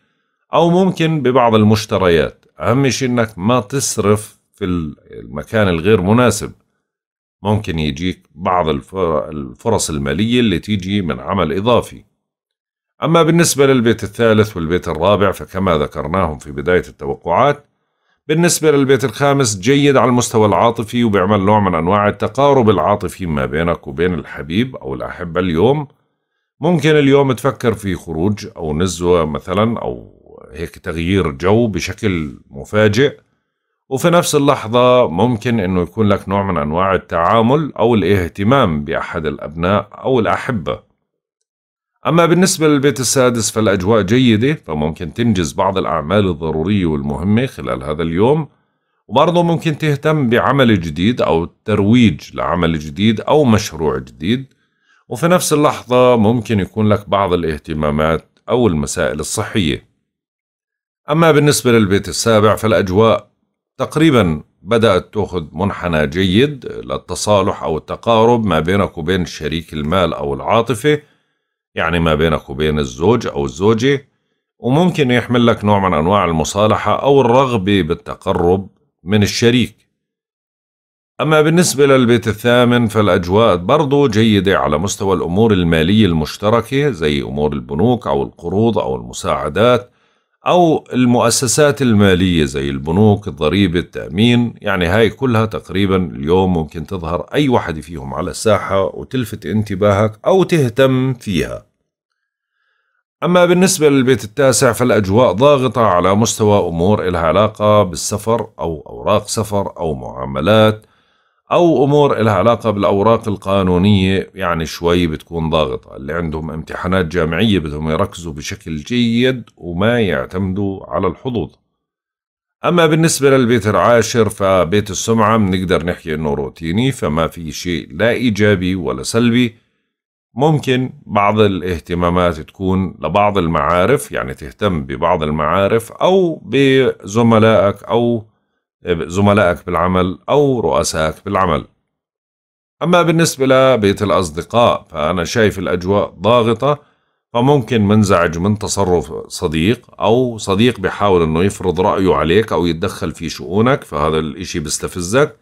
أو ممكن ببعض المشتريات أهم شيء أنك ما تصرف في المكان الغير مناسب ممكن يجيك بعض الفرص المالية اللي تيجي من عمل إضافي أما بالنسبة للبيت الثالث والبيت الرابع فكما ذكرناهم في بداية التوقعات بالنسبة للبيت الخامس جيد على المستوى العاطفي وبيعمل نوع من أنواع التقارب العاطفي ما بينك وبين الحبيب أو الأحبة اليوم ممكن اليوم تفكر في خروج أو نزوة مثلا أو هيك تغيير جو بشكل مفاجئ وفي نفس اللحظة ممكن أنه يكون لك نوع من أنواع التعامل أو الاهتمام بأحد الأبناء أو الأحبة أما بالنسبة للبيت السادس فالأجواء جيدة فممكن تنجز بعض الأعمال الضرورية والمهمة خلال هذا اليوم وبرضه ممكن تهتم بعمل جديد أو ترويج لعمل جديد أو مشروع جديد وفي نفس اللحظة ممكن يكون لك بعض الاهتمامات أو المسائل الصحية أما بالنسبة للبيت السابع فالأجواء تقريبا بدأت تأخذ منحنى جيد للتصالح أو التقارب ما بينك وبين شريك المال أو العاطفة يعني ما بينك وبين الزوج أو الزوجة وممكن يحمل لك نوع من أنواع المصالحة أو الرغبة بالتقرب من الشريك أما بالنسبة للبيت الثامن فالأجواء برضو جيدة على مستوى الأمور المالية المشتركة زي أمور البنوك أو القروض أو المساعدات أو المؤسسات المالية زي البنوك الضريبة التأمين يعني هاي كلها تقريبا اليوم ممكن تظهر أي واحد فيهم على الساحة وتلفت انتباهك أو تهتم فيها أما بالنسبة للبيت التاسع فالأجواء ضاغطة على مستوى أمور إلها علاقة بالسفر أو أوراق سفر أو معاملات أو أمور لها علاقة بالأوراق القانونية يعني شوي بتكون ضاغطة اللي عندهم امتحانات جامعية بدهم يركزوا بشكل جيد وما يعتمدوا على الحظوظ أما بالنسبة للبيت العاشر فبيت السمعة بنقدر نحكي إنه روتيني فما في شيء لا إيجابي ولا سلبي ممكن بعض الاهتمامات تكون لبعض المعارف يعني تهتم ببعض المعارف أو بزملائك أو زملائك بالعمل أو رؤسائك بالعمل أما بالنسبة لبيت الأصدقاء فأنا شايف الأجواء ضاغطة فممكن منزعج من تصرف صديق أو صديق بيحاول أنه يفرض رأيه عليك أو يتدخل في شؤونك فهذا الإشي بيستفزك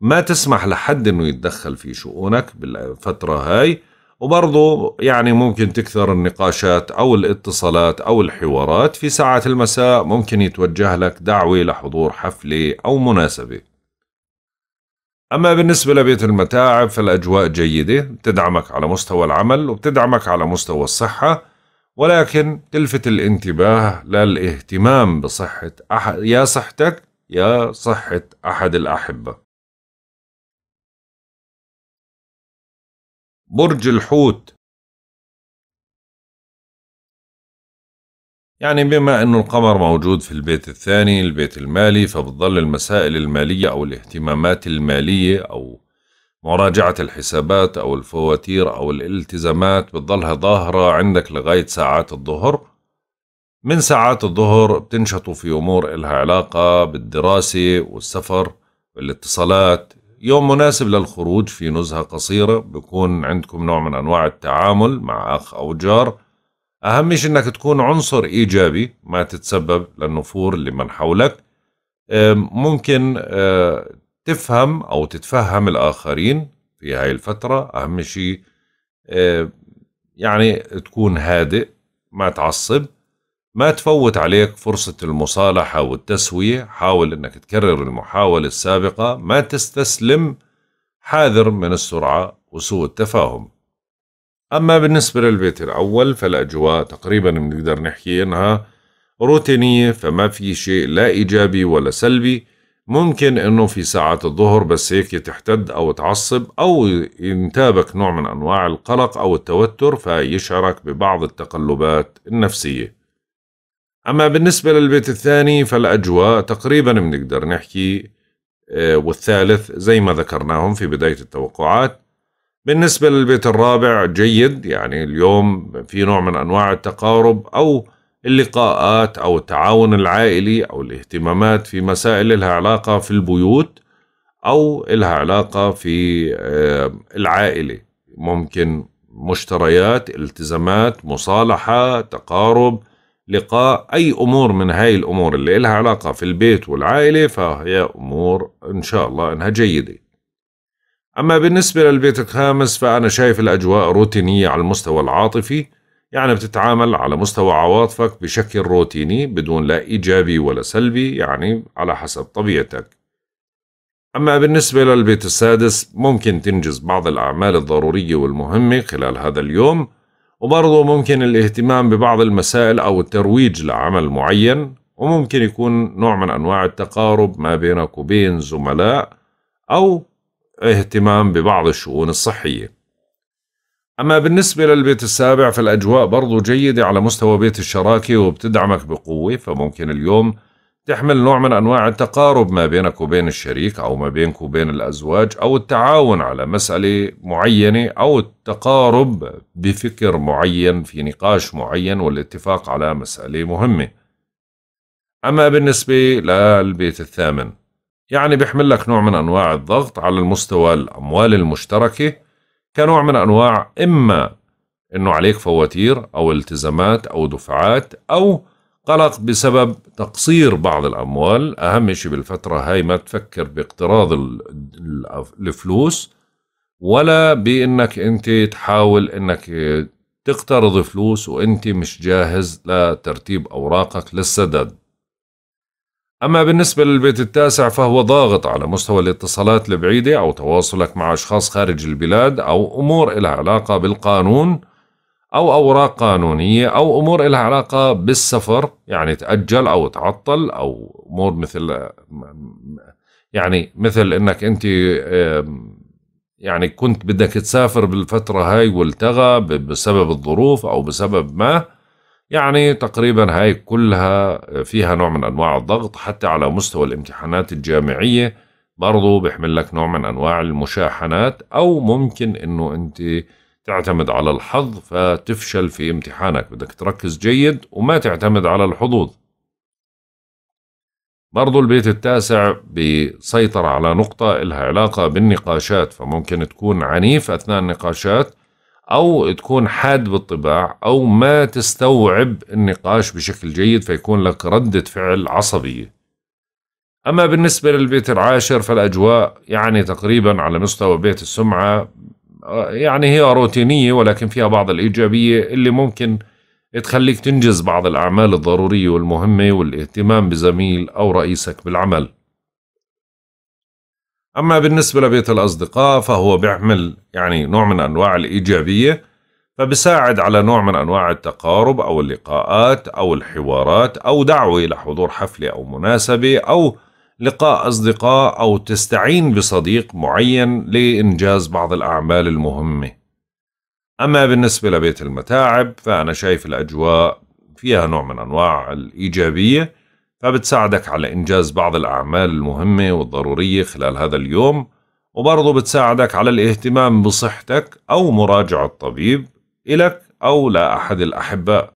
ما تسمح لحد أنه يتدخل في شؤونك بالفترة هاي وبرضه يعني ممكن تكثر النقاشات أو الاتصالات أو الحوارات في ساعات المساء ممكن يتوجه لك دعوة لحضور حفلة أو مناسبة أما بالنسبة لبيت المتاعب فالأجواء جيدة بتدعمك على مستوى العمل وبتدعمك على مستوى الصحة ولكن تلفت الانتباه للاهتمام بصحة أحد يا صحتك يا صحة أحد الأحبة برج الحوت يعني بما أنه القمر موجود في البيت الثاني البيت المالي فبتظل المسائل المالية أو الاهتمامات المالية أو مراجعة الحسابات أو الفواتير أو الالتزامات بتظلها ظاهرة عندك لغاية ساعات الظهر من ساعات الظهر بتنشطوا في أمور إلها علاقة بالدراسة والسفر والاتصالات يوم مناسب للخروج في نزهة قصيرة بكون عندكم نوع من أنواع التعامل مع أخ أو جار أهم شيء إنك تكون عنصر إيجابي ما تتسبب للنفور لمن حولك ممكن آه، تفهم أو تتفهم الآخرين في هاي الفترة أهم شيء آه، يعني تكون هادئ ما تعصب ما تفوت عليك فرصة المصالحة والتسوية حاول أنك تكرر المحاولة السابقة ما تستسلم حاذر من السرعة وسوء التفاهم أما بالنسبة للبيت الأول فالأجواء تقريبا بنقدر نحكي أنها روتينية فما في شيء لا إيجابي ولا سلبي ممكن أنه في ساعات الظهر بس هيك تحتد أو تعصب أو ينتابك نوع من أنواع القلق أو التوتر فيشعرك ببعض التقلبات النفسية أما بالنسبة للبيت الثاني فالأجواء تقريبا بنقدر نحكي آه، والثالث زي ما ذكرناهم في بداية التوقعات بالنسبة للبيت الرابع جيد يعني اليوم في نوع من أنواع التقارب أو اللقاءات أو التعاون العائلي أو الاهتمامات في مسائل لها علاقة في البيوت أو لها علاقة في آه، العائلة ممكن مشتريات التزامات مصالحة تقارب لقاء أي أمور من هاي الأمور اللي إلها علاقة في البيت والعائلة فهي أمور إن شاء الله إنها جيدة أما بالنسبة للبيت الخامس فأنا شايف الأجواء روتينية على المستوى العاطفي يعني بتتعامل على مستوى عواطفك بشكل روتيني بدون لا إيجابي ولا سلبي يعني على حسب طبيعتك أما بالنسبة للبيت السادس ممكن تنجز بعض الأعمال الضرورية والمهمة خلال هذا اليوم وبرضه ممكن الاهتمام ببعض المسائل أو الترويج لعمل معين وممكن يكون نوع من أنواع التقارب ما بينك وبين زملاء أو اهتمام ببعض الشؤون الصحية أما بالنسبة للبيت السابع فالأجواء برضو جيدة على مستوى بيت الشراكة وبتدعمك بقوة فممكن اليوم تحمل نوع من أنواع التقارب ما بينك وبين الشريك أو ما بينك وبين الأزواج أو التعاون على مسألة معينة أو التقارب بفكر معين في نقاش معين والاتفاق على مسألة مهمة أما بالنسبة للبيت الثامن يعني بيحمل لك نوع من أنواع الضغط على المستوى الأموال المشتركة كنوع من أنواع إما أنه عليك فواتير أو التزامات أو دفعات أو قلق بسبب تقصير بعض الأموال أهم شيء بالفترة هاي ما تفكر باقتراض الفلوس ولا بأنك أنت تحاول أنك تقترض فلوس وأنت مش جاهز لترتيب أوراقك للسداد أما بالنسبة للبيت التاسع فهو ضاغط على مستوى الاتصالات البعيدة أو تواصلك مع أشخاص خارج البلاد أو أمور لها علاقة بالقانون أو أوراق قانونية أو أمور لها علاقة بالسفر يعني تأجل أو تعطل أو أمور مثل يعني مثل أنك أنت يعني كنت بدك تسافر بالفترة هاي والتغى بسبب الظروف أو بسبب ما يعني تقريبا هاي كلها آه، فيها نوع من أنواع الضغط حتى على مستوى الامتحانات الجامعية برضو بيحمل لك نوع من أنواع المشاحنات أو ممكن أنه أنت تعتمد على الحظ فتفشل في امتحانك بدك تركز جيد وما تعتمد على الحظوظ برضو البيت التاسع بيسيطر على نقطة إلها علاقة بالنقاشات فممكن تكون عنيف أثناء النقاشات أو تكون حاد بالطباع أو ما تستوعب النقاش بشكل جيد فيكون لك ردة فعل عصبية أما بالنسبة للبيت العاشر فالأجواء يعني تقريبا على مستوى بيت السمعة يعني هي روتينية ولكن فيها بعض الإيجابية اللي ممكن تخليك تنجز بعض الأعمال الضرورية والمهمة والاهتمام بزميل أو رئيسك بالعمل أما بالنسبة لبيت الأصدقاء فهو بيعمل يعني نوع من أنواع الإيجابية فبساعد على نوع من أنواع التقارب أو اللقاءات أو الحوارات أو دعوة لحضور حفلة أو مناسبة أو لقاء أصدقاء أو تستعين بصديق معين لإنجاز بعض الأعمال المهمة أما بالنسبة لبيت المتاعب فأنا شايف الأجواء فيها نوع من أنواع الإيجابية فبتساعدك على إنجاز بعض الأعمال المهمة والضرورية خلال هذا اليوم وبرضه بتساعدك على الاهتمام بصحتك أو مراجعة طبيب إلك أو لأحد لا الأحباء